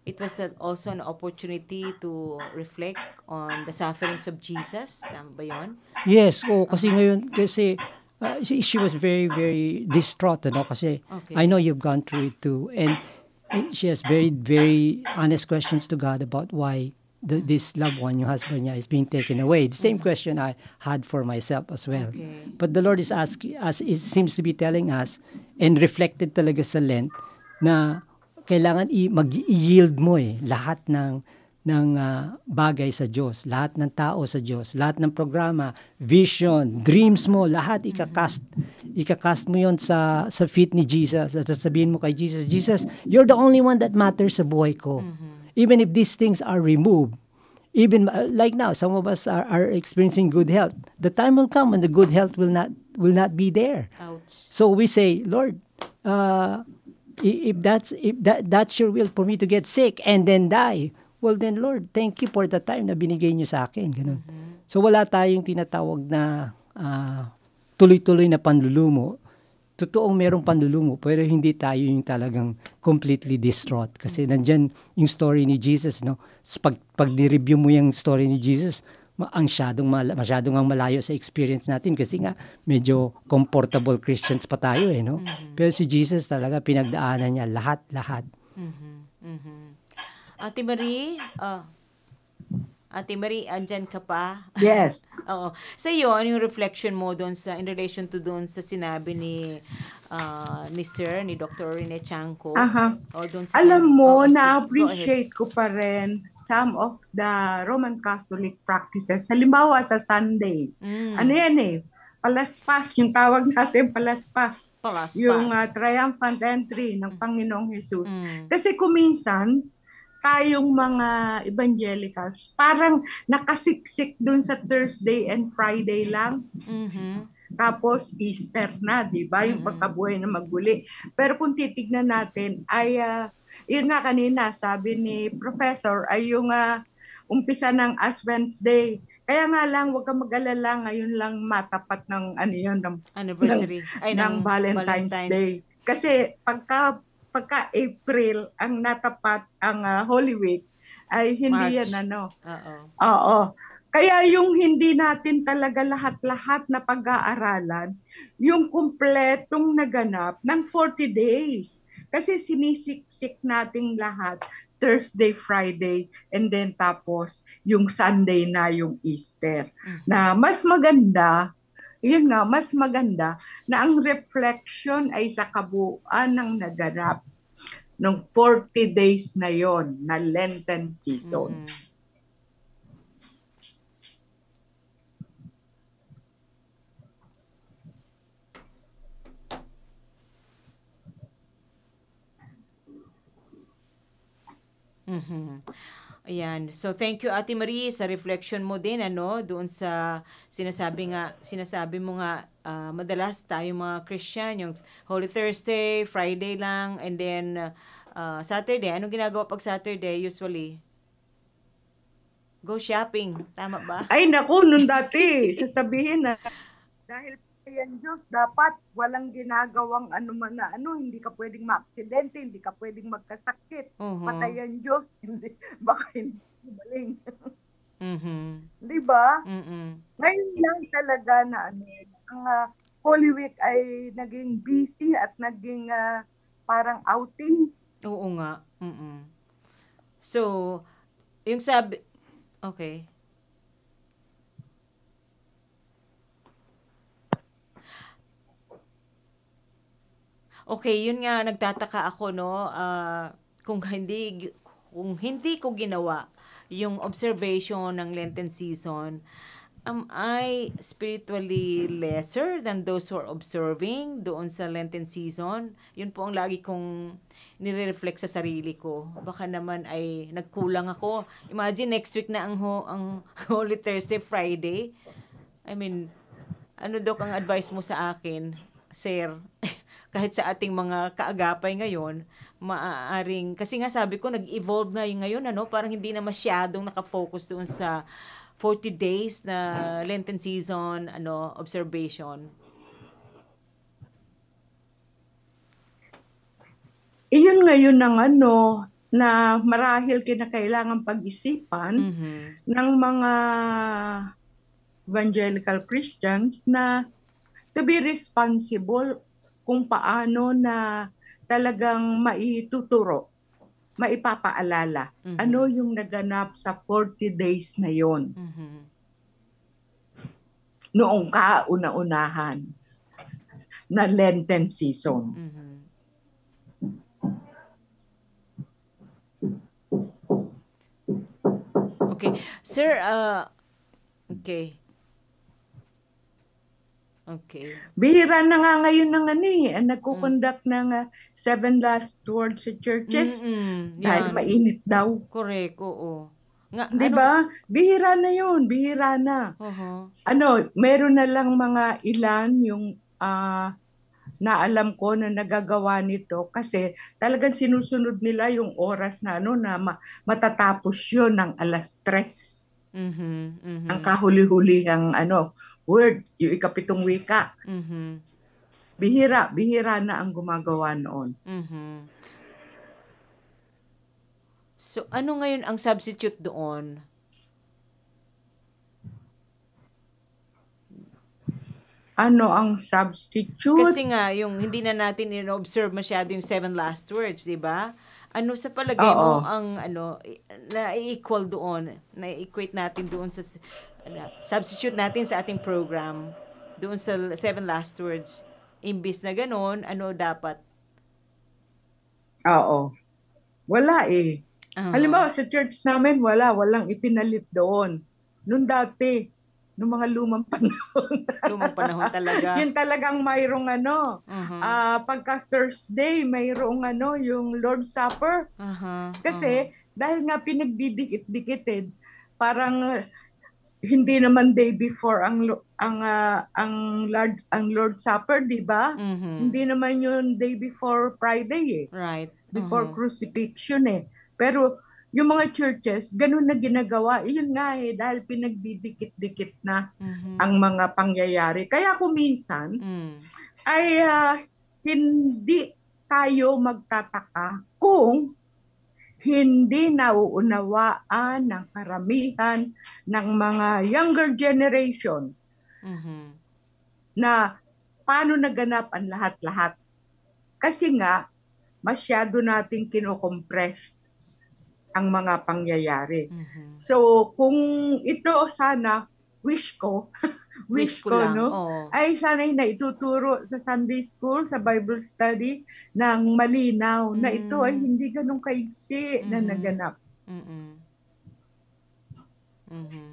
it was uh, also an opportunity to reflect on the sufferings of Jesus tama ba yon Yes oh kasi uh ngayon kasi uh, she, she was very very distraught ano kasi okay. I know you've gone through it too and she has very, very honest questions to God about why the, this loved one, your husband niya, is being taken away. The same question I had for myself as well. Okay. But the Lord is asking, as it seems to be telling us, and reflected talaga sa Lent, na kailangan i- mag-yield mo eh, lahat ng ng uh, bagay sa Diyos, lahat ng tao sa Diyos, lahat ng programa, vision, dreams mo, lahat ikakast, mm-hmm. ikakast mo yon sa, sa feet ni Jesus. At sasabihin mo kay Jesus, Jesus, you're the only one that matters sa buhay ko. Mm-hmm. Even if these things are removed, even uh, like now, some of us are, are experiencing good health. The time will come when the good health will not will not be there. Ouch. So we say, Lord, uh, if that's if that that's your will for me to get sick and then die, well then Lord, thank you for the time na binigay niyo sa akin. Ganun. Mm-hmm. So wala tayong tinatawag na uh, tuloy-tuloy na panlulumo. Totoong merong panlulumo, pero hindi tayo yung talagang completely distraught. Kasi mm-hmm. nandyan yung story ni Jesus, no? So, pag, pag ni-review mo yung story ni Jesus, ang masyadong, mal- masyadong ang malayo sa experience natin kasi nga medyo comfortable Christians pa tayo eh, no? Mm-hmm. Pero si Jesus talaga pinagdaanan niya lahat-lahat. Mm-hmm. Mm-hmm. Ate Marie, oh. Ate Marie, andyan ka pa? Yes. [laughs] Oo. Sa iyo, ano yung reflection mo doon sa, in relation to doon sa sinabi ni, uh, ni Sir, ni Dr. Rene Chanko? Aha. O doon sa, Alam mo, oh, na-appreciate ko pa rin some of the Roman Catholic practices. Halimbawa sa Sunday. Mm. Ano yan eh? Palaspas, yung tawag natin palaspas. Palaspas. Yung uh, triumphant entry ng Panginoong Jesus. Mm. Kasi kuminsan, tayong mga evangelicals, parang nakasiksik dun sa Thursday and Friday lang. Mm-hmm. Tapos Easter na, 'di ba? Yung mm-hmm. pagkabuhay na maguli. Pero kung titignan natin ay uh, yun na kanina sabi ni professor ay yung uh, umpisa ng Ash Wednesday. Kaya nga lang, huwag kang mag-alala, ngayon lang matapat ng ano yun, ng, anniversary ng, ay, ng, ng Valentine's, Valentine's Day. Kasi pagka pagka-April ang natapat ang uh, Holy Week ay hindi March. yan ano. Oo. Oo. Kaya yung hindi natin talaga lahat-lahat na pag-aaralan, yung kumpletong naganap ng 40 days. Kasi sinisiksik nating lahat Thursday, Friday, and then tapos yung Sunday na yung Easter. Mm. Na mas maganda yun nga, mas maganda na ang reflection ay sa kabuuan ng nagarap ng 40 days na yon na Lenten season. Mm-hmm. Mm-hmm. Ayan. So thank you Ate Marie sa reflection mo din ano doon sa sinasabi nga sinasabi mo nga uh, madalas tayo mga Christian yung Holy Thursday, Friday lang and then uh, Saturday. Ano ginagawa pag Saturday usually? Go shopping. Tama ba? Ay nako, noon dati [laughs] sasabihin na dahil yan Diyos, dapat walang ginagawang ano man na ano, hindi ka pwedeng maaksidente, hindi ka pwedeng magkasakit. Mm-hmm. Patayan Diyos, [laughs] hindi, baka hindi maling. mm-hmm. Di ba? Mm-hmm. Ngayon lang talaga na ano, ang uh, Holy Week ay naging busy at naging uh, parang outing. Oo nga. Mm-hmm. So, yung sabi, okay. Okay, yun nga nagtataka ako no uh, kung hindi kung hindi ko ginawa yung observation ng Lenten season am I spiritually lesser than those who are observing doon sa Lenten season? Yun po ang lagi kong nire-reflect sa sarili ko. Baka naman ay nagkulang ako. Imagine next week na ang, ho, ang [laughs] Holy Thursday, Friday. I mean, ano dok ang advice mo sa akin, sir? [laughs] kahit sa ating mga kaagapay ngayon, maaaring, kasi nga sabi ko, nag-evolve na yung ngayon, ano, parang hindi na masyadong nakafocus doon sa 40 days na Lenten season, ano, observation. Iyon ngayon ng ano, na marahil kinakailangan pag-isipan mm-hmm. ng mga evangelical Christians na to be responsible kung paano na talagang maituturo, maipapaalala mm-hmm. ano yung naganap sa 40 days na yon. Mm-hmm. Noong kauna-unahan na Lenten season. Mm-hmm. Okay. Sir, uh, okay. Okay. Bihira na nga ngayon ng ano eh, nagkukonduct mm. ng uh, seven last words sa churches Mm-mm, dahil mainit daw. Correct, oo. Nga, Di ano? ba? Bihira na yun, bihira na. Uh-huh. Ano, meron na lang mga ilan yung uh, ah, na alam ko na nagagawa nito kasi talagang sinusunod nila yung oras na ano na ma- matatapos yun ng alas tres. Mm-hmm, mm-hmm. Ang kahuli-huli ang ano, word, yung ikapitong wika. Mm-hmm. Bihira, bihira na ang gumagawa noon. Mm-hmm. So, ano ngayon ang substitute doon? Ano ang substitute? Kasi nga, yung hindi na natin in-observe masyado yung seven last words, di ba? Ano sa palagay Oo. mo ang ano na equal doon, na equate natin doon sa ano, substitute natin sa ating program doon sa seven last words. Imbis na ganoon ano dapat? Oo. Wala eh. Uh-huh. Halimbawa sa church namin, wala. Walang ipinalit doon. Noon dati, noong mga lumang [laughs] panahon. lumang panahon talaga. yun talagang mayroong ano, uh-huh. uh, pagka Thursday, mayroong ano, yung Lord's Supper. Uh-huh. Kasi, uh-huh. dahil nga pinagdidikit-dikited, eh, parang hindi naman day before ang ang uh, ang Lord ang Lord Supper, 'di ba? Mm-hmm. Hindi naman 'yun day before Friday eh. Right. Before mm-hmm. crucifixion eh. Pero yung mga churches, ganun na ginagawa. Iyon eh, nga eh, dahil pinagdidikit-dikit na mm-hmm. ang mga pangyayari. Kaya ko minsan, mm. ay uh, hindi tayo magtataka kung hindi nauunawaan ng karamihan ng mga younger generation mm-hmm. na paano naganap ang lahat-lahat. Kasi nga, masyado nating kinokompress ang mga pangyayari. Mm-hmm. So, kung ito sana wish ko [laughs] wish ko, lang. no? Oh. Ay sana'y na ituturo sa Sunday School, sa Bible Study, ng malinaw mm. na ito ay mm. hindi ganong kaigsi mm na mm-hmm. naganap. Mm-hmm. mm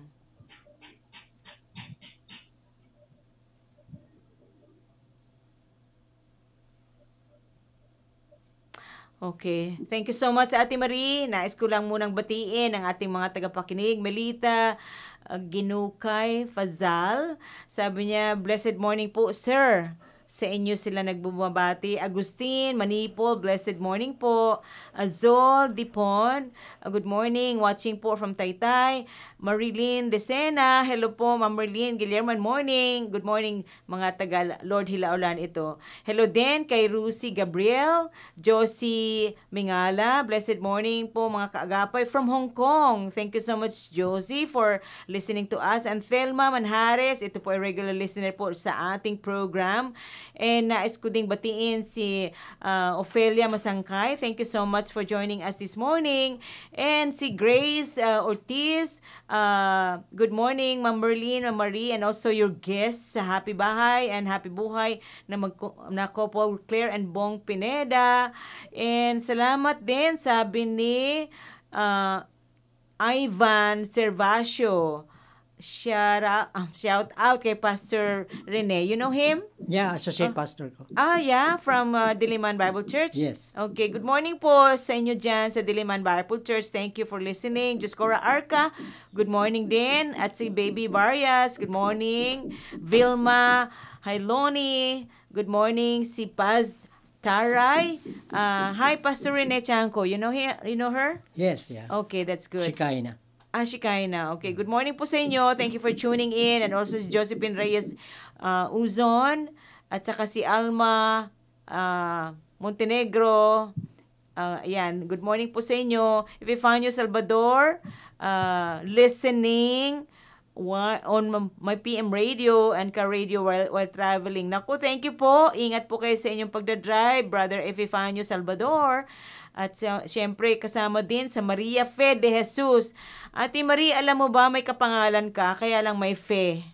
Okay. Thank you so much, Ate Marie. Nais ko lang munang batiin ang ating mga tagapakinig. Melita, uh, Ginukay Fazal. Sabi niya, blessed morning po, sir. Sa inyo sila nagbumabati. Agustin, Manipol, blessed morning po. Azol, Dipon, uh, good morning. Watching po from Taytay. Marilyn Desena. Hello po, Ma'am Marilyn Guillermo. Morning. Good morning, mga taga Lord Hilaolan ito. Hello din kay Rusi Gabriel, Josie Mingala. Blessed morning po, mga kaagapay from Hong Kong. Thank you so much, Josie, for listening to us. And Thelma Manhares, ito po ay regular listener po sa ating program. And nais ko ding batiin si uh, Ophelia Masangkay. Thank you so much for joining us this morning. And si Grace uh, Ortiz, Uh, good morning, Ma'am Merlin, Ma'am Marie, and also your guests sa Happy Bahay and Happy Buhay na, mag- na couple Claire and Bong Pineda. And salamat din, sabi ni uh, Ivan Servasio shout out, um, shout out kay Pastor Rene. You know him? Yeah, associate uh, pastor ko. Ah, yeah, from uh, Diliman Bible Church? Yes. Okay, good morning po sa inyo dyan sa Diliman Bible Church. Thank you for listening. Joscora Arca, good morning din. At si Baby Varias, good morning. Vilma Hailoni, good morning. Si Paz Taray. Uh, hi, Pastor Rene Chanko. You know, he, you know her? Yes, yeah. Okay, that's good. Chikaina. Ashikaina. Okay, mm. good morning po sa inyo. Thank you for tuning in. And also si Josephine Reyes uh, Uzon at saka si Alma uh, Montenegro. Uh, yan, good morning po sa inyo. Epifanio Salvador, uh, listening on my PM radio and car radio while, while traveling. Naku, thank you po. Ingat po kayo sa inyong pagdadrive, Brother Epifanio Salvador. At siyempre, kasama din sa Maria Fe de Jesus. Ate Maria, alam mo ba may kapangalan ka, kaya lang may fe.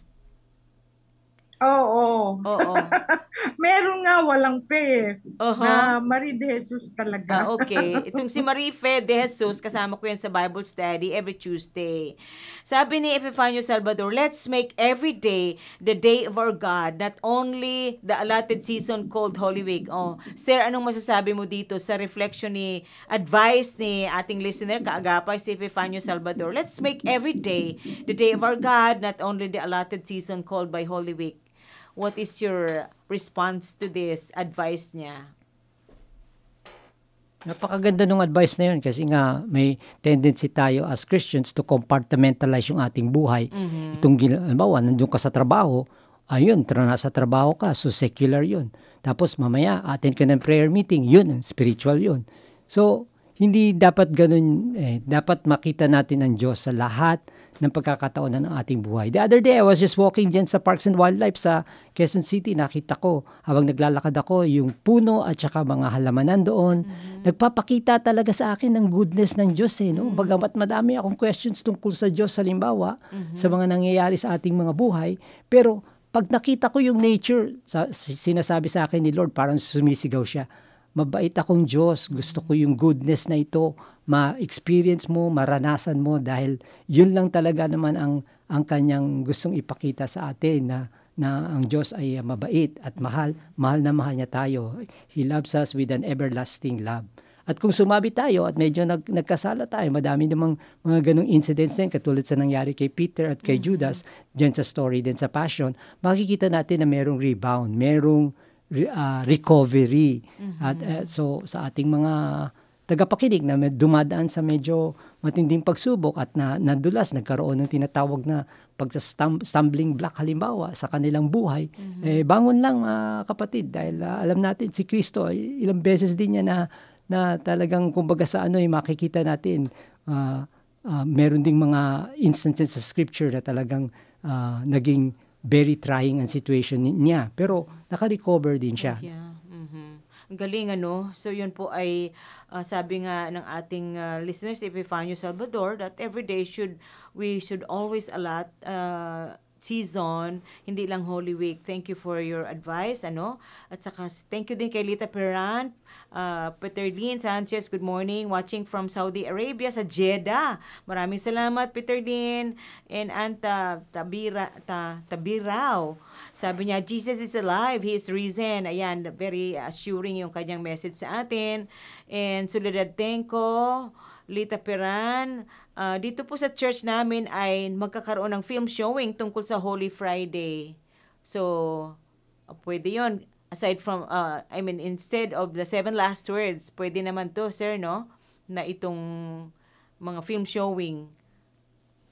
Oo. Oo. [laughs] Meron nga walang pe uh-huh. na Marie de Jesus talaga. ah, okay. [laughs] Itong si Marie Fe de Jesus, kasama ko yan sa Bible study every Tuesday. Sabi ni Epifanio Salvador, let's make every day the day of our God, not only the allotted season called Holy Week. Oh, sir, anong masasabi mo dito sa reflection ni advice ni ating listener, kaagapay si Epifanio Salvador? Let's make every day the day of our God, not only the allotted season called by Holy Week. What is your response to this advice niya? Napakaganda ng advice na yun kasi nga may tendency tayo as Christians to compartmentalize yung ating buhay. Mm-hmm. Itong, halimbawa, nandun ka sa trabaho, ayun, tra nasa trabaho ka, so secular yun. Tapos mamaya, atin ka ng prayer meeting, yun, spiritual yun. So, hindi dapat ganun, eh, dapat makita natin ang Diyos sa lahat ng pagkakataon ng ating buhay. The other day, I was just walking dyan sa Parks and Wildlife sa Quezon City. Nakita ko, habang naglalakad ako, yung puno at saka mga halamanan doon. Mm-hmm. Nagpapakita talaga sa akin ng goodness ng Diyos. Eh, no? Mm-hmm. Bagamat madami akong questions tungkol sa Diyos, halimbawa, mm-hmm. sa mga nangyayari sa ating mga buhay. Pero pag nakita ko yung nature, sa, sinasabi sa akin ni Lord, parang sumisigaw siya, mabait akong Diyos, gusto ko yung goodness na ito, ma-experience mo, maranasan mo dahil yun lang talaga naman ang ang kanyang gustong ipakita sa atin na na ang Diyos ay ah, mabait at mahal, mahal na mahal niya tayo. He loves us with an everlasting love. At kung sumabi tayo at medyo nag, nagkasala tayo, madami namang mga ganong incidents din katulad sa nangyari kay Peter at kay mm-hmm. Judas, dyan sa story din sa Passion, makikita natin na merong rebound, merong uh, recovery. Mm-hmm. At uh, so sa ating mga tagapakinig na dumadaan sa medyo matinding pagsubok at na, nadulas, nagkaroon ng tinatawag na pagsa-stumbling block halimbawa sa kanilang buhay, mm-hmm. eh, bangon lang mga ah, kapatid dahil uh, alam natin si Kristo, ilang beses din niya na, na talagang kumbaga sa ano, eh, makikita natin uh, uh, meron ding mga instances sa scripture na talagang uh, naging very trying ang situation niya. Pero nakarecover din siya. Yeah. Ang galing ano. So yun po ay uh, sabi nga ng ating uh, listeners, Epifanio Salvador, that every day should, we should always allot uh, season, hindi lang Holy Week. Thank you for your advice, ano? At saka, thank you din kay Lita Peran, uh, Peterlin Sanchez, good morning, watching from Saudi Arabia sa Jeddah. Maraming salamat, Peter Peterlin, and Anta Tabira, ta, Tabirao. Sabi niya, Jesus is alive. He is risen. Ayan, very assuring yung kanyang message sa atin. And Soledad Tenko, Lita Peran, uh, ah, dito po sa church namin ay magkakaroon ng film showing tungkol sa Holy Friday. So, pwede yon Aside from, uh, I mean, instead of the seven last words, pwede naman to, sir, no? Na itong mga film showing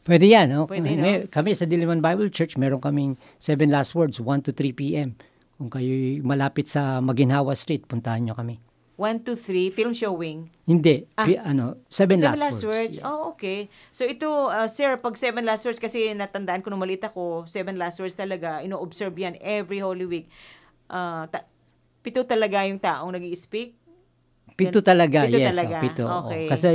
Pwede yan. No? Pwede, no? May, kami sa Diliman Bible Church, meron kaming Seven Last Words, 1 to 3 p.m. Kung kayo malapit sa Maginhawa Street, puntahan nyo kami. 1, to 3, film showing? Hindi. Ah, ano, seven, seven last, last words. words. Yes. Oh, okay. So ito, uh, sir, pag seven last words, kasi natandaan ko nung malita ko, seven last words talaga, ino-observe yan every Holy Week. Uh, ta- pito talaga yung taong nag i speak Pito talaga, pito yes. Oh, talaga. Oh, pito, okay. oh. Kasi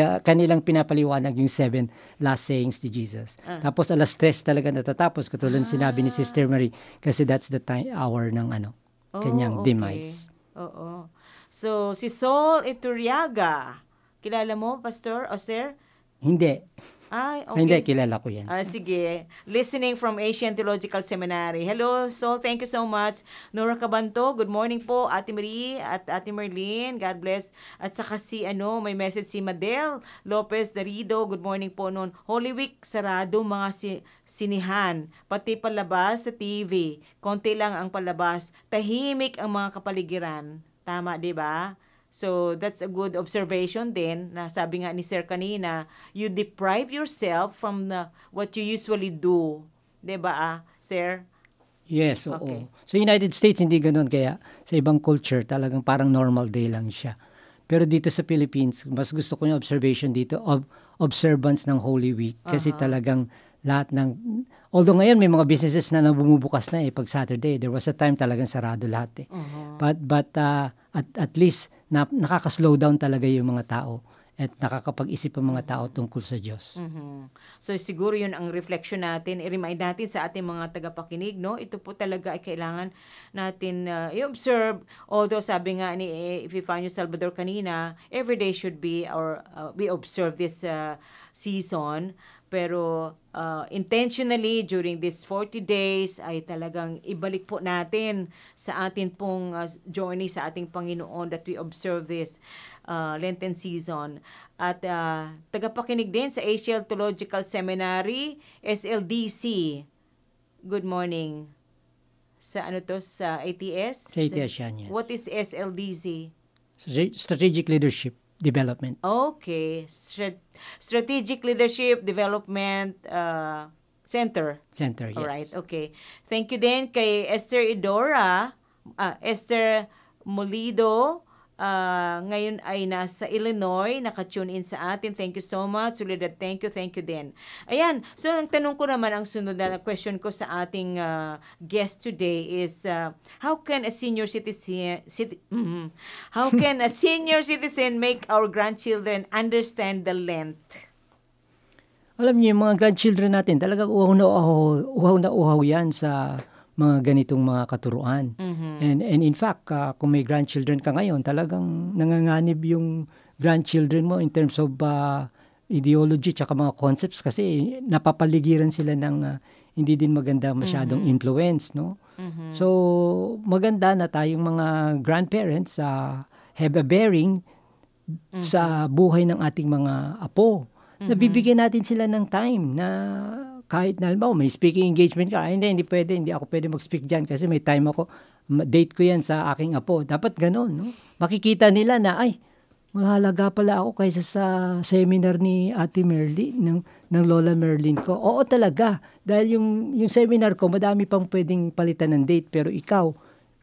uh, kanilang pinapaliwanag yung seven last sayings ni Jesus. Uh. Tapos alas tres talaga natatapos, katulad ah. sinabi ni ah. Sister Mary, kasi that's the time, hour ng ano, oh, okay. demise. Oo. Oh, So, si Saul Iturriaga, kilala mo, Pastor, o Sir? Hindi. Ay, okay. Hindi, kilala ko yan. Uh, sige. Listening from Asian Theological Seminary. Hello, so thank you so much. Nora Cabanto, good morning po, Ate Marie at Ate Merlin. God bless. At saka si, ano, may message si Madel Lopez Darido. Good morning po noon. Holy Week, sarado mga si sinihan. Pati palabas sa TV. Konti lang ang palabas. Tahimik ang mga kapaligiran. Tama, di ba? So that's a good observation then na sabi nga ni Sir kanina, you deprive yourself from the, what you usually do. 'Di ba ah, Sir? Yes, oo. Okay. so United States hindi ganoon kaya sa ibang culture talagang parang normal day lang siya. Pero dito sa Philippines, mas gusto ko yung observation dito of observance ng Holy Week kasi uh-huh. talagang lahat ng although ngayon may mga businesses na nabubukas na eh pag Saturday there was a time talagang sarado lahat eh. Uh-huh. But but uh, at at least na nakaka-slow down talaga yung mga tao at nakakapag-isip ang mga tao tungkol sa Diyos. Mm-hmm. So siguro yun ang reflection natin, i-remind natin sa ating mga tagapakinig, no? Ito po talaga ay kailangan natin uh, i-observe. Although sabi nga ni eh, Epifanio Salvador kanina, every day should be or uh, we observe this uh, season pero uh, intentionally during these 40 days ay talagang ibalik po natin sa atin pong uh, journey sa ating Panginoon that we observe this uh, Lenten season. At uh, tagapakinig din sa Asian Theological Seminary, SLDC. Good morning. Sa ano to? Sa ATS? Sa ATS yan, yes. What is SLDC? Strategic Leadership development. Okay. Strategic Leadership Development uh, Center. Center, yes. All right, okay. Thank you din kay Esther Idora, uh, Esther Molido, uh, ngayon ay nasa Illinois, nakatune in sa atin. Thank you so much. Soledad, thank you, thank you din. Ayan, so ang tanong ko naman, ang sunod na question ko sa ating uh, guest today is, uh, how can a senior citizen, citi- [laughs] mm-hmm, how can a senior citizen make our grandchildren understand the length? Alam niyo, yung mga grandchildren natin, talaga uhaw na uhaw, uhaw na uhaw yan sa mga ganitong mga katuruan. Mm-hmm. And, and in fact, uh, kung may grandchildren ka ngayon, talagang nanganganib yung grandchildren mo in terms of uh, ideology at mga concepts kasi napapaligiran sila ng uh, hindi din maganda masyadong mm-hmm. influence, no? Mm-hmm. So, maganda na tayong mga grandparents uh, have a bearing mm-hmm. sa buhay ng ating mga apo. Mm-hmm. Nabibigyan natin sila ng time na kahit na halimbawa may speaking engagement ka, hindi, hindi pwede, hindi ako pwede mag-speak dyan kasi may time ako, date ko yan sa aking apo. Dapat ganun, no? Makikita nila na, ay, mahalaga pala ako kaysa sa seminar ni Ate Merlin, ng, ng Lola Merlin ko. Oo talaga, dahil yung, yung seminar ko, madami pang pwedeng palitan ng date, pero ikaw,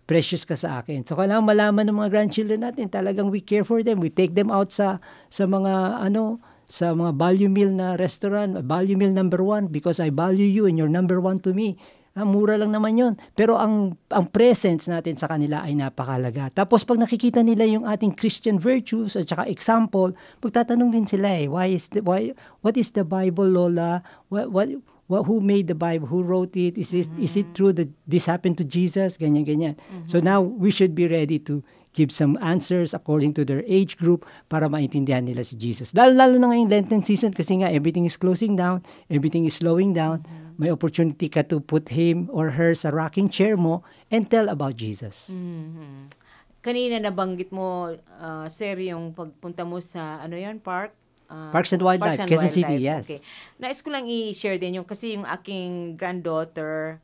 precious ka sa akin. So kailangan malaman ng mga grandchildren natin, talagang we care for them, we take them out sa sa mga ano sa mga value meal na restaurant, value meal number one because I value you and you're number one to me. Ah, mura lang naman yon. Pero ang, ang presence natin sa kanila ay napakalaga. Tapos pag nakikita nila yung ating Christian virtues at saka example, magtatanong din sila eh, why is the, why, what is the Bible, Lola? What, what, what, who made the Bible? Who wrote it? Is, this, mm-hmm. is it mm. true that this happened to Jesus? Ganyan, ganyan. Mm-hmm. So now we should be ready to give some answers according to their age group para maintindihan nila si Jesus. Lalo, lalo na ngayong Lenten season kasi nga everything is closing down, everything is slowing down. Mm-hmm. May opportunity ka to put him or her sa rocking chair mo and tell about Jesus. Mm-hmm. Kanina nabanggit mo, uh, sir, yung pagpunta mo sa ano yan, park? Uh, Parks and Wildlife, Quezon Wildlife. City, yes. Okay. Nais ko lang i-share din yung, kasi yung aking granddaughter,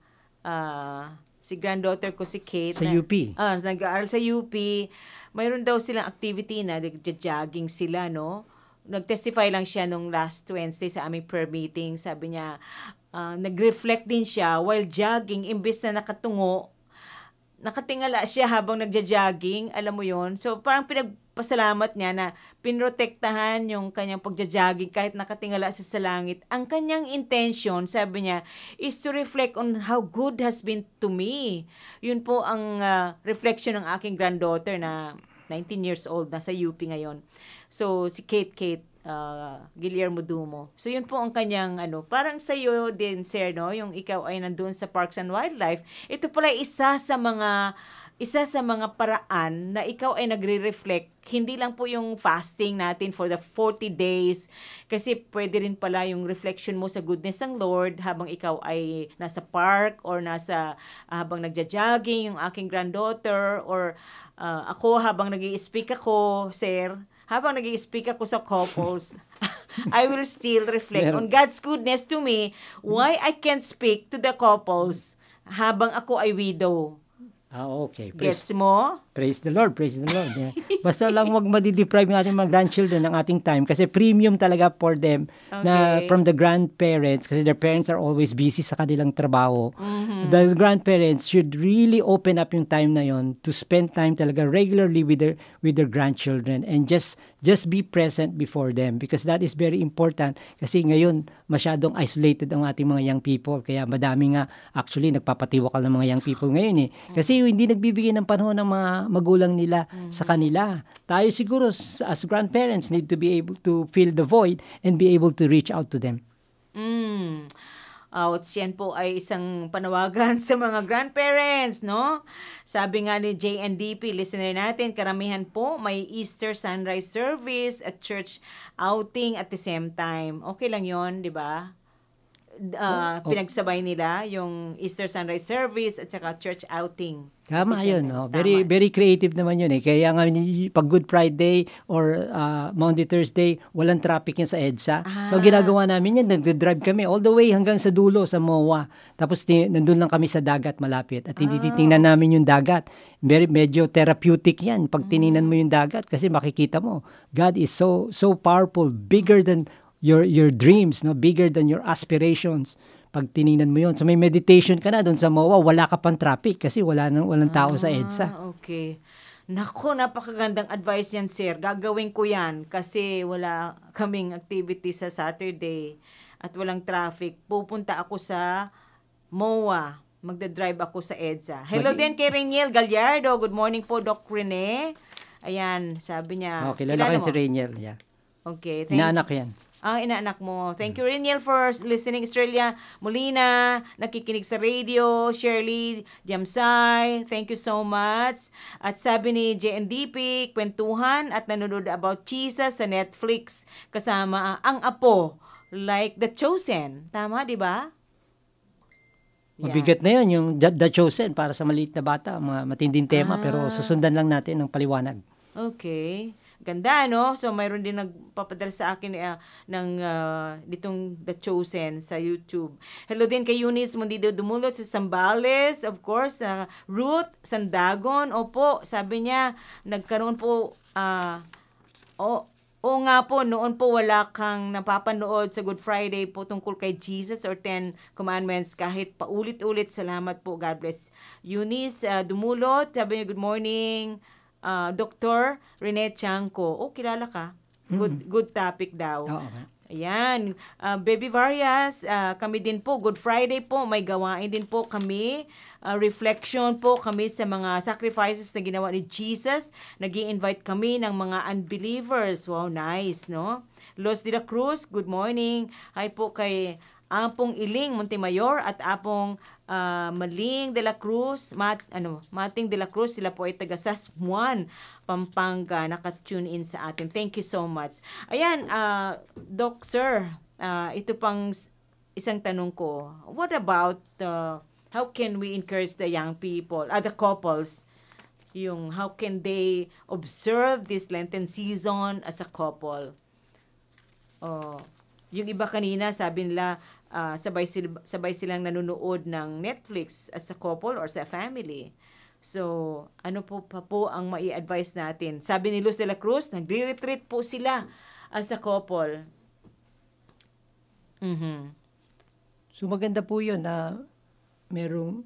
uh, si granddaughter ko si Kate. Sa na, UP? Ah, uh, nag-aaral sa UP. Mayroon daw silang activity na nag-jogging sila, no? Nag-testify lang siya nung last Wednesday sa aming prayer meeting. Sabi niya, uh, nag-reflect din siya while jogging, imbes na nakatungo, nakatingala siya habang nagja-jogging, alam mo yon So, parang pinagpasalamat niya na pinrotektahan yung kanyang pagja-jogging kahit nakatingala siya sa langit. Ang kanyang intention, sabi niya, is to reflect on how good has been to me. Yun po ang uh, reflection ng aking granddaughter na 19 years old, nasa UP ngayon. So, si Kate Kate, uh, Guillermo Dumo. So yun po ang kanyang ano, parang sa iyo din sir no, yung ikaw ay nandoon sa Parks and Wildlife. Ito pala isa sa mga isa sa mga paraan na ikaw ay nagre-reflect, hindi lang po yung fasting natin for the 40 days, kasi pwede rin pala yung reflection mo sa goodness ng Lord habang ikaw ay nasa park or nasa ah, habang nagja-jogging yung aking granddaughter or uh, ako habang nag i speak ako, sir, habang nag-speak ako sa couples, [laughs] I will still reflect on God's goodness to me, why I can't speak to the couples habang ako ay widow. Ah, okay. Praise, Gets mo? Praise the Lord, praise the Lord. Yeah. Basta lang wag madideprive ng ating mga grandchildren ng ating time kasi premium talaga for them okay. na from the grandparents kasi their parents are always busy sa kanilang trabaho. Mm-hmm. The grandparents should really open up yung time na yon to spend time talaga regularly with their with their grandchildren and just just be present before them because that is very important kasi ngayon masyadong isolated ang ating mga young people kaya madami nga actually nagpapatiwakal ng mga young people ngayon eh kasi hindi nagbibigay ng panahon ng mga magulang nila sa kanila tayo siguro as grandparents need to be able to fill the void and be able to reach out to them mm outs. Ah, Yan po ay isang panawagan [laughs] sa mga grandparents, no? Sabi nga ni JNDP, listener natin, karamihan po may Easter sunrise service at church outing at the same time. Okay lang yon di ba? uh, oh, oh. pinagsabay nila yung Easter sunrise service at saka church outing. Tama Isn't yun. No? Tama. Very very creative naman yun eh. Kaya nga pag Good Friday or uh, Monday Thursday, walang traffic yan sa EDSA. Ah. So ginagawa namin yan, nagde-drive kami all the way hanggang sa dulo sa MOA. Tapos nandun lang kami sa dagat malapit at tinitingnan ah. namin yung dagat. Very medyo therapeutic yan pag tiningnan mo yung dagat kasi makikita mo God is so so powerful, bigger than your your dreams no bigger than your aspirations pag tiningnan mo yon so may meditation ka na doon sa MOA wala ka pang traffic kasi wala nang walang tao ah, sa EDSA ah, okay Nako, napakagandang advice yan, sir. Gagawin ko yan kasi wala kaming activity sa Saturday at walang traffic. Pupunta ako sa MOA. Magda-drive ako sa EDSA. Hello din kay Reniel Gallardo. Good morning po, Doc Rene. Ayan, sabi niya. Okay, oh, kilala, si Reniel. Yeah. Okay. Thank Inaanak yan ang inaanak mo. Thank you, mm. Riniel, for listening. Australia Molina, nakikinig sa radio. Shirley Jamsay, thank you so much. At sabi ni JNDP, kwentuhan at nanonood about Jesus sa Netflix kasama ang apo like The Chosen. Tama, di ba? Yeah. Mabigat na yun, yung The Chosen para sa maliit na bata, mga matinding tema, ah. pero susundan lang natin ng paliwanag. Okay. Ganda, no? So, mayroon din nagpapadala sa akin uh, ng uh, ditong The Chosen sa YouTube. Hello din kay Eunice Mundido Dumulot sa Sambales, of course, sa uh, Ruth Sandagon. Opo, sabi niya, nagkaroon po, uh, ah, oh, Oo nga po, noon po wala kang napapanood sa Good Friday po tungkol kay Jesus or Ten Commandments kahit paulit-ulit. Salamat po. God bless. Eunice uh, ah, Dumulot, sabi niya, good morning uh, ah, Dr. Rene Chanko. Oh, kilala ka? Good, mm. good topic daw. Oo. Okay. Ayan. Uh, Baby Varias, uh, kami din po, Good Friday po, may gawain din po kami. Uh, reflection po kami sa mga sacrifices na ginawa ni Jesus. nag invite kami ng mga unbelievers. Wow, nice, no? Los de la Cruz, good morning. Hi po kay Apong Iling Montemayor at Apong uh, Maling de la Cruz, Mat, ano, Mating de la Cruz, sila po ay taga Sasmuan, Pampanga, nakatune in sa atin. Thank you so much. Ayan, uh, Doc Sir, uh, ito pang isang tanong ko. What about uh, how can we encourage the young people, uh, the couples, yung how can they observe this Lenten season as a couple? Oh, yung iba kanina, sabi nila, uh, sabay, sila, sabay silang nanonood ng Netflix as a couple or sa family. So, ano po pa po ang mai-advise natin? Sabi ni Luz de la Cruz, nagre-retreat po sila as a couple. Mm-hmm. So maganda po 'yon na merong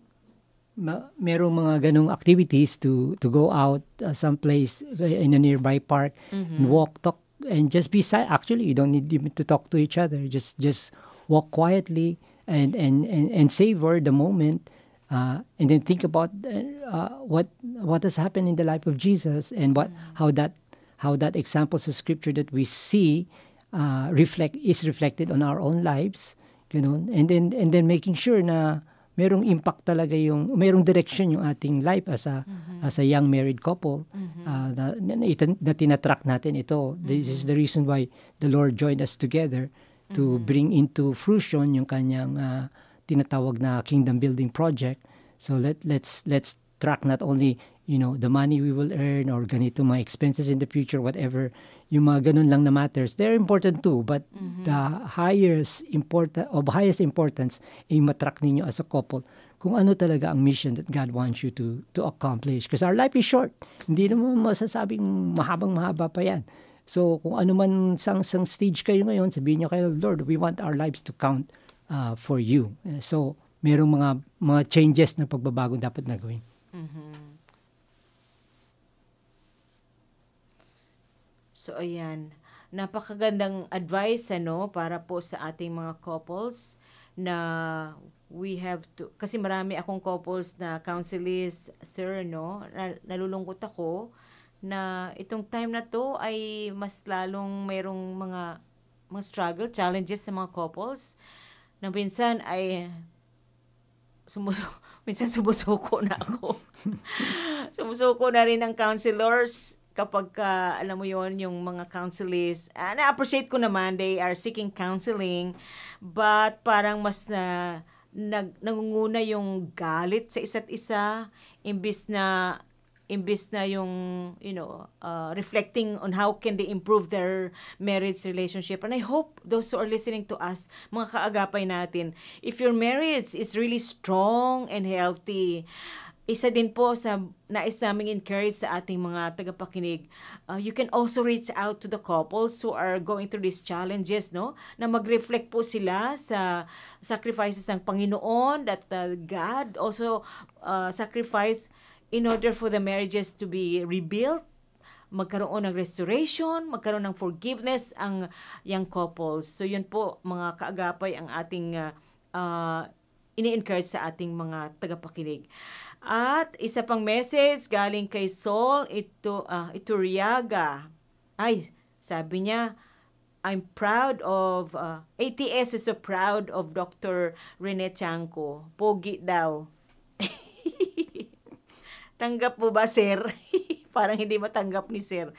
ma, merong mga ganong activities to to go out uh, someplace uh, in a nearby park mm-hmm. and walk talk and just be si- actually you don't need to talk to each other just just walk quietly and, and, and, and savor the moment uh, and then think about uh, uh what what has happened in the life of Jesus and what mm. how that how that examples of scripture that we see uh, reflect is reflected on our own lives you know and then and then making sure na merong impact talaga yung merong direction yung ating life as a mm-hmm. as a young married couple mm-hmm. uh, na, na, na, na tinatrack natin ito mm-hmm. this is the reason why the Lord joined us together to mm-hmm. bring into fruition yung kanyang uh, tinatawag na kingdom building project. So let let's let's track not only you know the money we will earn or ganito mga expenses in the future whatever yung mga ganun lang na matters they're important too but mm-hmm. the highest important of highest importance ay matrack ninyo as a couple kung ano talaga ang mission that God wants you to to accomplish because our life is short hindi naman masasabing mahabang mahaba pa yan So kung ano man sang, sang stage kayo ngayon, sabihin niyo kay Lord, we want our lives to count uh, for you. Eh, so merong mga mga changes na pagbabago dapat na gawin. Mm-hmm. So ayan, napakagandang advice ano para po sa ating mga couples na we have to kasi marami akong couples na counselees sir no nalulungkot ako na itong time na to ay mas lalong mayroong mga mga struggle, challenges sa mga couples na minsan ay sumusuko, [laughs] minsan sumusuko na ako. [laughs] sumusuko na rin ang counselors kapag uh, alam mo yon yung mga counselees and ah, I appreciate ko naman they are seeking counseling but parang mas na nag, nangunguna yung galit sa isa't isa imbis na imbis na yung you know uh, reflecting on how can they improve their marriage relationship and i hope those who are listening to us mga kaagapay natin if your marriage is really strong and healthy isa din po sa nais naming encourage sa ating mga tagapakinig, uh, you can also reach out to the couples who are going through these challenges, no? Na mag-reflect po sila sa sacrifices ng Panginoon that uh, God also uh, sacrifice in order for the marriages to be rebuilt, magkaroon ng restoration, magkaroon ng forgiveness ang young couples. So yun po mga kaagapay ang ating uh, uh, ini-encourage sa ating mga tagapakinig. At isa pang message galing kay Saul ito uh, ah, Riaga. Ay, sabi niya, I'm proud of uh, ATS is so proud of Dr. Rene Chanco. Pogi daw. [laughs] Tanggap po ba, sir? [laughs] Parang hindi matanggap ni sir.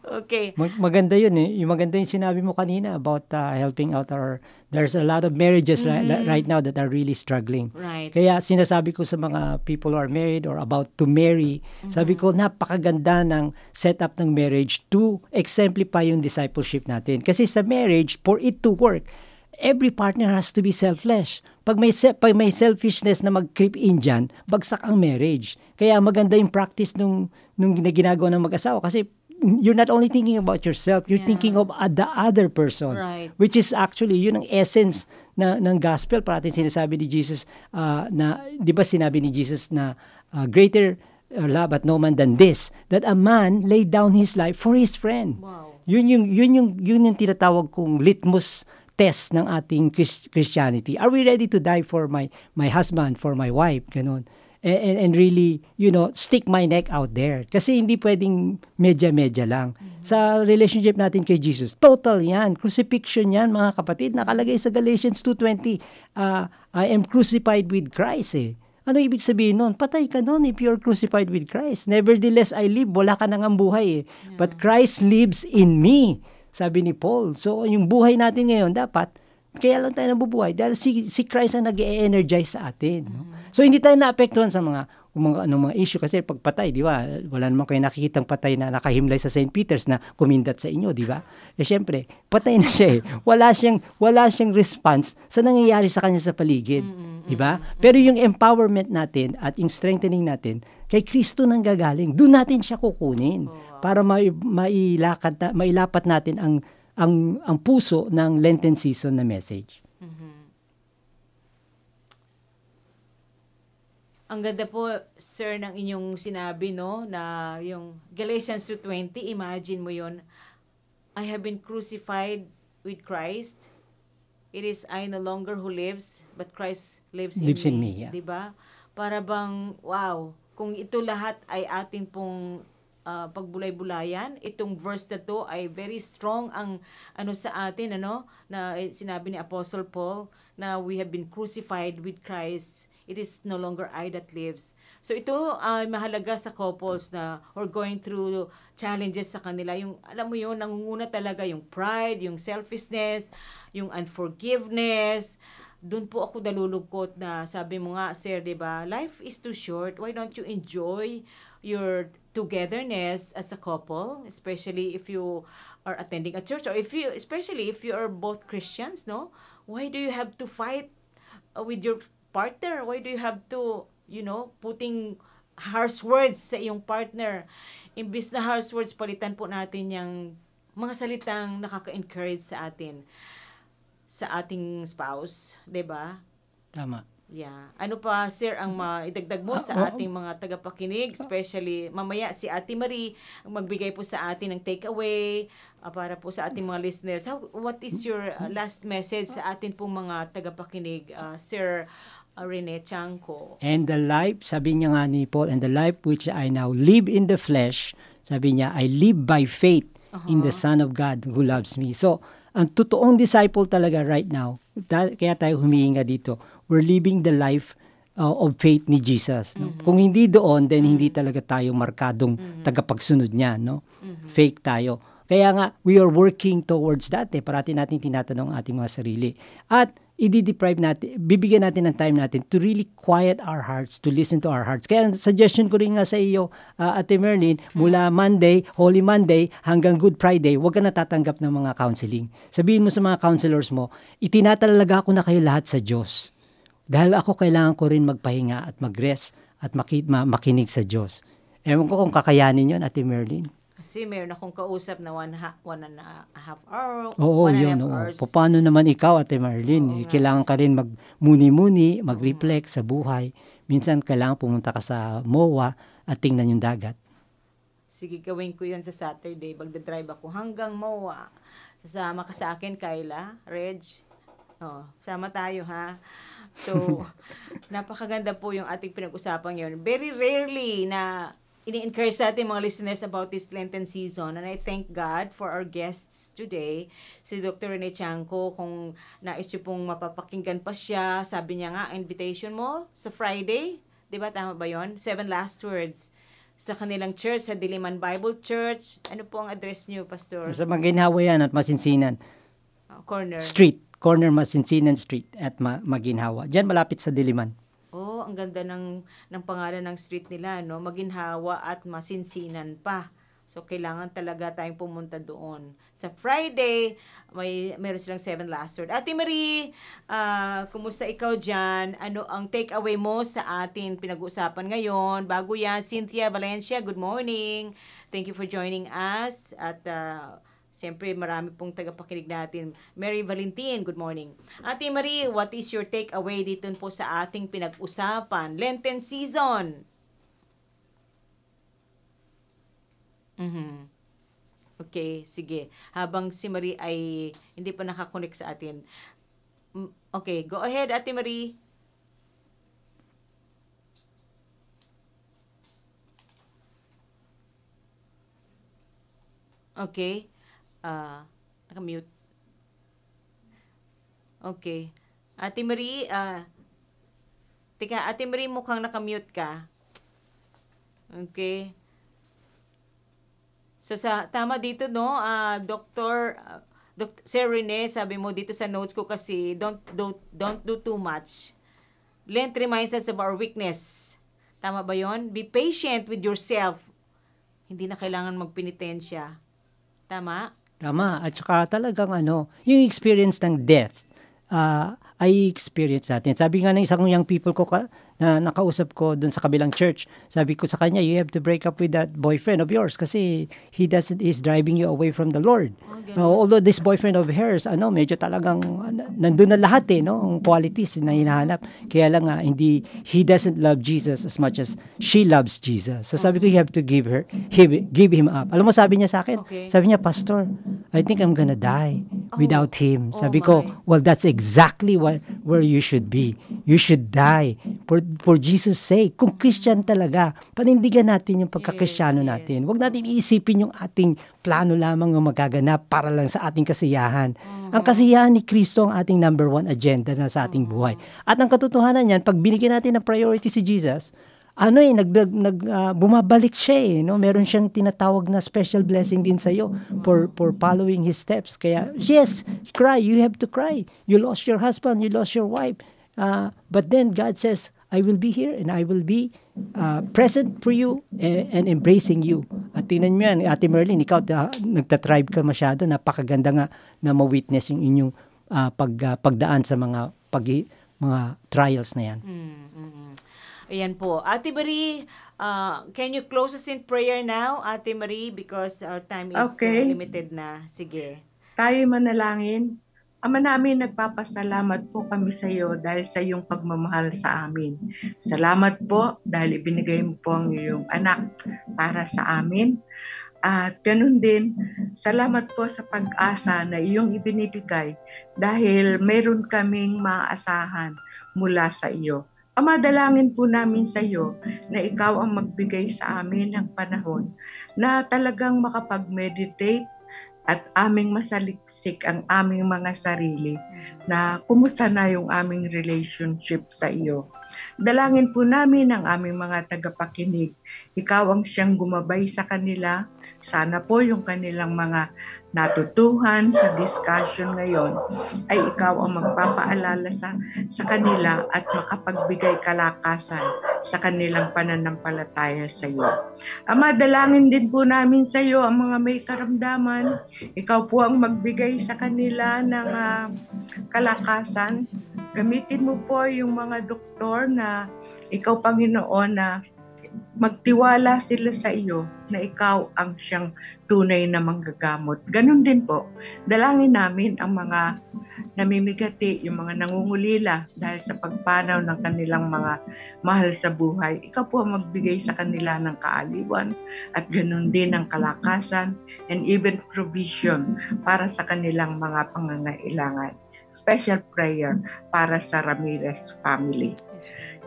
Okay. maganda yun eh. Yung maganda yung sinabi mo kanina about uh, helping out our... There's a lot of marriages mm-hmm. right, right now that are really struggling. Right. Kaya sinasabi ko sa mga people who are married or about to marry, mm-hmm. sabi ko napakaganda ng setup ng marriage to exemplify yung discipleship natin. Kasi sa marriage, for it to work, every partner has to be selfless. Pag may, pag may selfishness na mag-creep in dyan, bagsak ang marriage. Kaya maganda yung practice nung, nung ginagawa ng mag-asawa kasi you're not only thinking about yourself, you're yeah. thinking of uh, the other person. Right. Which is actually, yun ang essence na, ng gospel. Parating sinasabi ni Jesus uh, na, di ba sinabi ni Jesus na uh, greater uh, love at no man than this, that a man laid down his life for his friend. Wow. Yun yung, yun yung, yun yung tinatawag kong litmus test ng ating Christianity. Are we ready to die for my my husband, for my wife, ganun? And, and, and really, you know, stick my neck out there. Kasi hindi pwedeng medya-medya lang. Mm-hmm. Sa relationship natin kay Jesus, total yan. Crucifixion yan, mga kapatid. Nakalagay sa Galatians 2.20, uh, I am crucified with Christ eh. Ano ibig sabihin nun? Patay ka nun if you're crucified with Christ. Nevertheless, I live. Wala ka nang buhay eh. Yeah. But Christ lives in me sabi ni Paul. So, yung buhay natin ngayon, dapat, kaya lang tayo nabubuhay dahil si, si Christ ang nag e energize sa atin. No? So, hindi tayo naapektuhan sa mga mga ano mga issue kasi pagpatay, di ba? Wala naman kayo nakikitang patay na nakahimlay sa St. Peter's na kumindat sa inyo, di ba? Eh syempre, patay na siya eh. Wala siyang wala siyang response sa nangyayari sa kanya sa paligid, di ba? Pero yung empowerment natin at yung strengthening natin kay Kristo nang gagaling. Doon natin siya kukunin. Oh para mai, mailakad na, mailapat natin ang ang ang puso ng Lenten season na message. Mm-hmm. Ang ganda po, sir, ng inyong sinabi, no, na yung Galatians 2.20, imagine mo yon I have been crucified with Christ. It is I no longer who lives, but Christ lives in lives me. In me yeah. Diba? Para bang, wow, kung ito lahat ay ating pong uh, pagbulay-bulayan. Itong verse na to ay very strong ang ano sa atin ano na sinabi ni Apostle Paul na we have been crucified with Christ. It is no longer I that lives. So ito ay uh, mahalaga sa couples na or going through challenges sa kanila. Yung alam mo yon nangunguna talaga yung pride, yung selfishness, yung unforgiveness, doon po ako dalulugkot na sabi mo nga, sir, 'di ba? Life is too short. Why don't you enjoy your togetherness as a couple, especially if you are attending a church or if you especially if you are both Christians, no? Why do you have to fight uh, with your partner? Why do you have to, you know, putting harsh words sa iyong partner? Imbis na harsh words, palitan po natin yung mga salitang nakaka-encourage sa atin sa ating spouse, 'di ba? Tama. Yeah. Ano pa, sir, ang maidagdag mo ah, sa oh, ating mga tagapakinig, especially mamaya si Ate Marie, magbigay po sa atin ng takeaway uh, para po sa ating mga listeners. How, what is your uh, last message sa atin pong mga tagapakinig, uh, Sir uh, Rene Chanko? And the life, sabi niya nga ni Paul, and the life which I now live in the flesh, sabi niya, I live by faith uh-huh. in the uh-huh. Son of God who loves me. So, ang totoong disciple talaga right now, ta- kaya tayo humihinga dito, we're living the life uh, of faith ni Jesus. No? Mm-hmm. Kung hindi doon, then hindi mm-hmm. talaga tayo markadong mm-hmm. tagapagsunod niya. No? Mm-hmm. Fake tayo. Kaya nga, we are working towards that. Eh. Parati natin tinatanong ang ating mga sarili. At i-deprive natin, bibigyan natin ng time natin to really quiet our hearts, to listen to our hearts. Kaya suggestion ko rin nga sa iyo, uh, Ate Merlin, mm-hmm. mula Monday, Holy Monday, hanggang Good Friday, huwag ka natatanggap ng mga counseling. Sabihin mo sa mga counselors mo, itinatalaga ko na kayo lahat sa Diyos. Dahil ako kailangan ko rin magpahinga at magrest at maki- makinig sa Diyos. Ewan ko kung kakayanin yon Ate Merlin. Kasi meron akong kausap na one, ha- one and a half hour, oo, one yun, and a half oo. Paano naman ikaw, Ate Marlene? Oo, eh, kailangan ka rin magmuni-muni, mag-reflect sa buhay. Minsan kailangan pumunta ka sa MOA at tingnan yung dagat. Sige, gawin ko yun sa Saturday. Magdadrive ako hanggang MOA. Sasama ka sa akin, Kyla, Reg. Oh, sama tayo, ha? So, [laughs] napakaganda po yung ating pinag-usapan ngayon. Very rarely na ini-encourage sa ating mga listeners about this Lenten season. And I thank God for our guests today. Si Dr. Rene Chanco, kung nais niyo pong mapapakinggan pa siya, sabi niya nga, invitation mo sa Friday. Di ba tama ba yon? Seven last words sa kanilang church, sa Diliman Bible Church. Ano po ang address niyo, Pastor? Sa Maginhawa yan at Masinsinan. Uh, corner. Street corner Masinsinan Street at Ma- Maginhawa. Diyan malapit sa Diliman. Oh, ang ganda ng, ng pangalan ng street nila, no? Maginhawa at Masinsinan pa. So, kailangan talaga tayong pumunta doon. Sa Friday, may meron silang Seven Last Word. Ate Marie, uh, kumusta ikaw dyan? Ano ang take away mo sa atin pinag-uusapan ngayon? Bago yan, Cynthia Valencia, good morning. Thank you for joining us. At uh, Siyempre, marami pong tagapakinig natin. Mary Valentin, good morning. Ate Marie, what is your takeaway dito po sa ating pinag-usapan? Lenten season. Mm-hmm. Okay, sige. Habang si Marie ay hindi pa nakakonek sa atin. Mm, okay, go ahead, Ate Marie. Okay. Ah, Uh, naka-mute. Okay. Ate Marie, uh, tika, Ate Marie mukhang naka-mute ka. Okay. So sa tama dito no, uh, Dr. Uh, Dr. Sir Rene, sabi mo dito sa notes ko kasi don't do, don't do too much. Lent reminds us of our weakness. Tama ba 'yon? Be patient with yourself. Hindi na kailangan magpenitensya. Tama? Tama. At saka talagang ano, yung experience ng death uh, ay experience natin. Sabi nga ng isang young people ko, ka, na nakausap ko dun sa kabilang church. Sabi ko sa kanya, you have to break up with that boyfriend of yours kasi he doesn't is driving you away from the Lord. Uh, although this boyfriend of hers, ano, medyo talagang ano, nandun na lahat eh, no, ang qualities na hinahanap. Kaya lang nga, uh, hindi, he doesn't love Jesus as much as she loves Jesus. So sabi ko, you have to give her, give, give him up. Alam mo, sabi niya sa akin, okay. sabi niya, Pastor, I think I'm gonna die oh. without him. Sabi oh ko, well, that's exactly what, where you should be. You should die. For for Jesus sake, kung Christian talaga, panindigan natin yung pagkakristyano yes, natin. Huwag natin iisipin yung ating plano lamang ng magaganap para lang sa ating kasiyahan. Ang kasiyahan ni Kristo ang ating number one agenda na sa ating buhay. At ang katotohanan niyan, pag binigyan natin ng priority si Jesus, ano eh, nag, nag, uh, bumabalik siya eh. No? Meron siyang tinatawag na special blessing din sa'yo for, for following his steps. Kaya, yes, cry. You have to cry. You lost your husband. You lost your wife. Uh, but then God says, I will be here and I will be uh, present for you and, and embracing you. At tingnan nyo yan, Ate Merlin, ikaw uh, nagtatribe ka masyado. Napakaganda nga na ma-witness yung inyong uh, pag, uh, pagdaan sa mga pag mga trials na yan. Mm, mm, mm. Ayan po. Ate Marie, uh, can you close us in prayer now, Ate Marie? Because our time is okay. uh, limited na. Sige. Tayo manalangin. Ama namin, nagpapasalamat po kami sa iyo dahil sa iyong pagmamahal sa amin. Salamat po dahil ibinigay mo po ang iyong anak para sa amin. At ganun din, salamat po sa pag-asa na iyong ibinibigay dahil meron kaming maaasahan mula sa iyo. Ama, dalangin po namin sa iyo na ikaw ang magbigay sa amin ng panahon na talagang makapag-meditate at aming masalik i-check ang aming mga sarili na kumusta na yung aming relationship sa iyo. Dalangin po namin ang aming mga tagapakinig. Ikaw ang siyang gumabay sa kanila sana po yung kanilang mga natutuhan sa discussion ngayon ay ikaw ang magpapaalala sa, sa kanila at makapagbigay kalakasan sa kanilang pananampalataya sa iyo. Ama, dalangin din po namin sa iyo ang mga may karamdaman. Ikaw po ang magbigay sa kanila ng uh, kalakasan. Gamitin mo po yung mga doktor na ikaw, Panginoon, na uh, magtiwala sila sa iyo na ikaw ang siyang tunay na manggagamot. Ganon din po, dalangin namin ang mga namimigati, yung mga nangungulila dahil sa pagpanaw ng kanilang mga mahal sa buhay. Ikaw po ang magbigay sa kanila ng kaaliwan at ganon din ang kalakasan and even provision para sa kanilang mga pangangailangan. Special prayer para sa Ramirez family.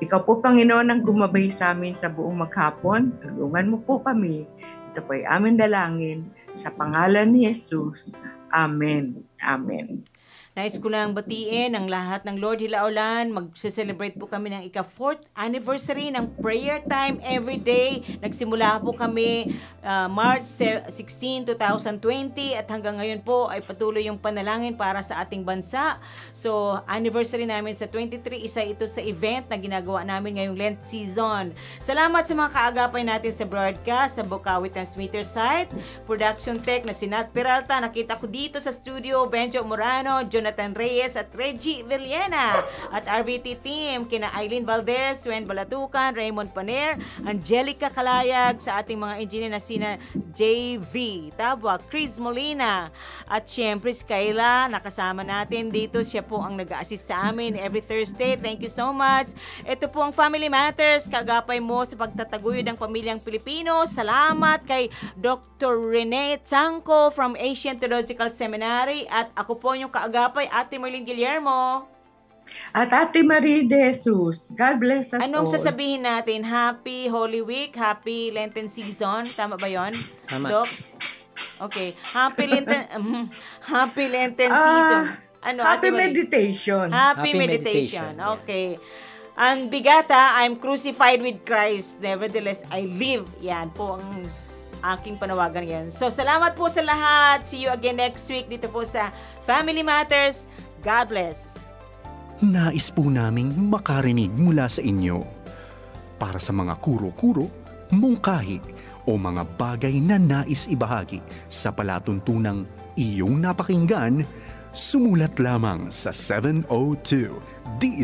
Ikaw po, Panginoon, ang gumabay sa amin sa buong maghapon. Tulungan mo po kami. Ito po ay aming dalangin. Sa pangalan ni Jesus. Amen. Amen. Nais ko lang batiin ang lahat ng Lord Hilaolan. Magse-celebrate po kami ng ika-fourth anniversary ng prayer time every day. Nagsimula po kami uh, March 16, 2020 at hanggang ngayon po ay patuloy yung panalangin para sa ating bansa. So, anniversary namin sa 23, isa ito sa event na ginagawa namin ngayong Lent season. Salamat sa mga kaagapay natin sa broadcast sa Bukawi Transmitter site, production tech na si Nat Peralta. Nakita ko dito sa studio, Benjo Morano, John Jonathan Reyes at Reggie Villena. At RBT team, kina Eileen Valdez, Swen Balatukan, Raymond Paner, Angelica Kalayag, sa ating mga engineer na sina JV, Tabwa, Chris Molina, at syempre si Kayla, nakasama natin dito. Siya po ang nag-assist sa amin every Thursday. Thank you so much. Ito po ang Family Matters, kagapay mo sa pagtataguyod ng pamilyang Pilipino. Salamat kay Dr. Rene Chanko from Asian Theological Seminary at ako po yung kaagapay Kapay Ate Marlene Guillermo. At Ate Marie De Jesus, God bless us Anong all. sasabihin natin? Happy Holy Week, Happy Lenten Season. Tama ba yon? Tama. Doc? Okay. Happy Lenten, [laughs] um, Happy Lenten uh, Season. Ano, happy Ate meditation. Happy, happy meditation. meditation. Okay. Yeah. Ang bigata, I'm crucified with Christ. Nevertheless, I live. Yan po ang aking panawagan ngayon. So, salamat po sa lahat. See you again next week dito po sa Family Matters. God bless. Nais po naming makarinig mula sa inyo. Para sa mga kuro-kuro, mungkahi o mga bagay na nais ibahagi sa palatuntunang iyong napakinggan, sumulat lamang sa 702 DZ.